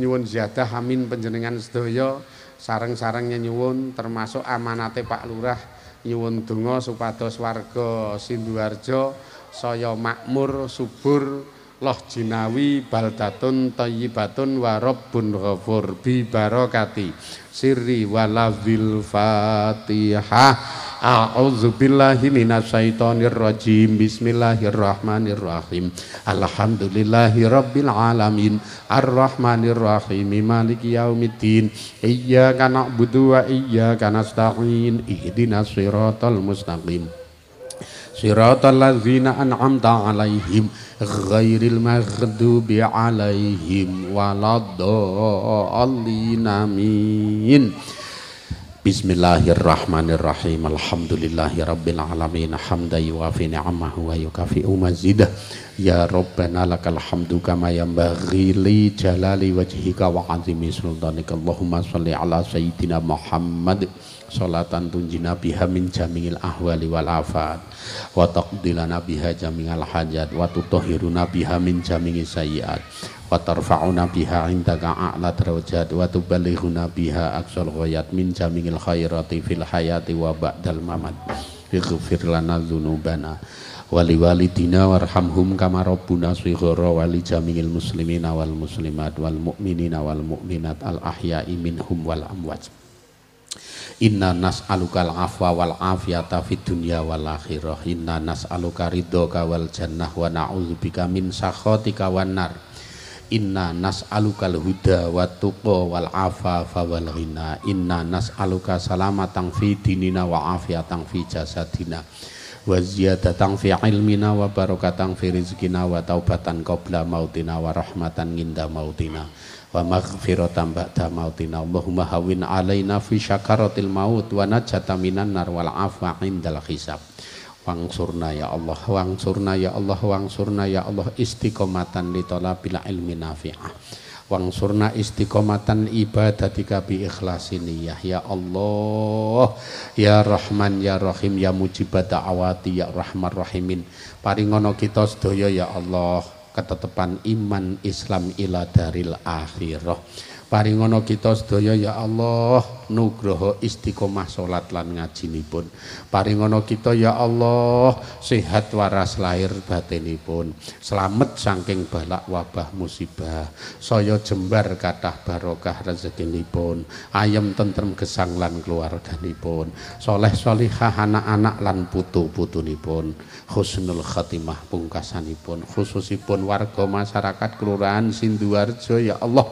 nyuwun ziyadah amin panjenengan sedaya sareng sareng nyuwun termasuk amanate Pak Lurah nyuwun donga supados warga Sinduarjo saya makmur subur loh jinawi baldatun thayyibatun wa rabbun ghafur bi barakati sirri waladzil fatihah billahi minasyaitonir rajim. Bismillahirrahmanirrahim. Alhamdulillahi rabbil alamin. rahim. Maliki yaumiddin. Iyyaka na'budu wa iyyaka nasta'in. Ihdinas siratal mustaqim. Siratal ladzina an'amta 'alaihim ghairil maghdubi 'alaihim waladdallin. Amin. Bismillahirrahmanirrahim. Alhamdulillahirabbil alamin. Hamda yuafi ni'amahu wa yukafi umazidah. Ya Rabbana lakal hamdu kama yanbaghi li jalali wajhika wa 'azimi sultanik. Allahumma shalli ala sayyidina Muhammad salatan tunjina biha min jamingil ahwali wal afat wa taqdilana biha jami'al hajat wa tutahhiruna biha min jamingil sayyiat wa tarfa'una biha indaka a'la darajat wa tuballighuna biha aqsal ghayat min jamingil khairati fil hayati wa ba'dal mamat ighfir lana dzunubana wali walidina warhamhum kama rabbuna wali jamingil muslimina wal muslimat wal mu'minina wal mu'minat al ahya'i minhum wal amwat Inna nas'alukal afwa wal afiyata fid dunya wal akhirah Inna nas'aluka ridhoka wal jannah wa na'udzubika min sakhatika wan nar inna nas nas'alukal huda wa tuqo wal afafa wal ghina inna nas'aluka salamatan fi dinina wa afiatan fi jasadina wa ziyadatan fi ilmina wa barakatan fi rizkina wa taubatan qabla mautina wa rahmatan inda mautina wa maghfiratan ba'da mautina Allahumma hawin alaina fi syakaratil maut wa najata minan nar wal afa indal hisab wangsurna ya Allah wangsurna ya Allah wangsurna ya Allah istiqomatan li bila ilmi nafi'ah wangsurna istiqomatan ibadatika bi ikhlasi ini ya Allah ya Rahman ya Rahim ya mujibat awati ya Rahman Rahimin paringono kita sedaya ya Allah ketetapan iman Islam ila daril akhirah paringono kita sedaya ya Allah nugroho istiqomah sholat lan ngaji nipun paringono kita ya Allah sehat waras lahir batinipun selamat sangking balak wabah musibah saya jembar kathah barokah rezeki nipun ayam tentrem gesang lan keluarga nipun soleh solihah anak-anak lan putu-putu nipun khusnul khatimah pungkasan nipun khususipun warga masyarakat kelurahan Sinduarjo ya Allah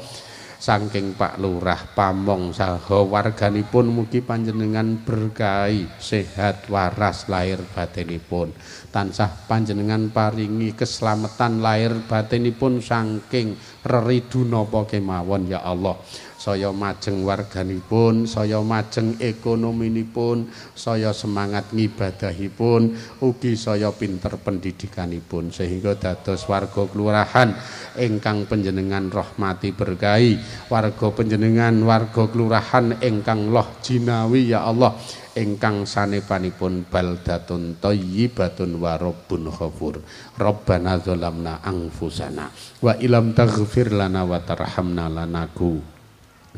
saking Pak Lurah Pamong saha warganipun mugi panjenengan berkahi sehat waras lahir batinipun tansah panjenengan paringi keselamatan lahir batinipun saking reridu napa kemawon ya Allah saya majeng warganipun saya majeng ekonominipun saya semangat ngibadahipun ugi saya pinter pendidikanipun sehingga dados warga kelurahan ingkang penjenengan rahmati berkahi warga penjenengan warga kelurahan ingkang loh jinawi ya Allah ingkang sanepanipun baldatun thayyibatun wa rabbun ghafur rabbana zalamna anfusana wa ilam taghfir lana wa tarhamna lanaku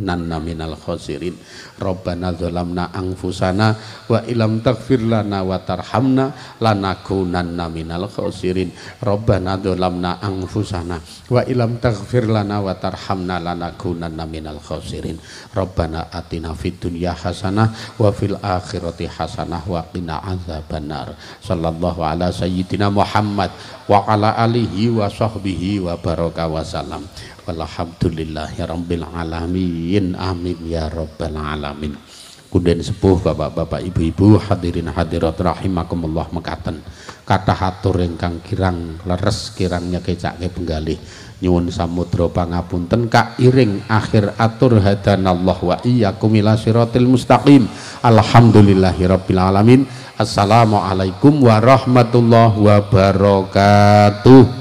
nanna minal khosirin Rabbana zalamna angfusana wa ilam taghfir lana wa tarhamna lanakunanna minal khosirin Rabbana zalamna angfusana wa ilam taghfir lana wa tarhamna lanakunanna minal khosirin Rabbana atina fid dunya hasanah wa fil akhirati hasanah wa qina azabannar sallallahu ala sayyidina Muhammad wa ala alihi wa sahbihi wa baraka wa salam alamin, Amin ya rabbal alamin Kunden sepuh bapak-bapak ibu-ibu hadirin hadirat rahimakumullah mekaten kata hatur ingkang kirang leres kirangnya ke penggalih nyuwun samudra pangapunten kak iring akhir atur hadanallah wa iyyakum ila siratil mustaqim alhamdulillahirabbil alamin assalamualaikum warahmatullahi wabarakatuh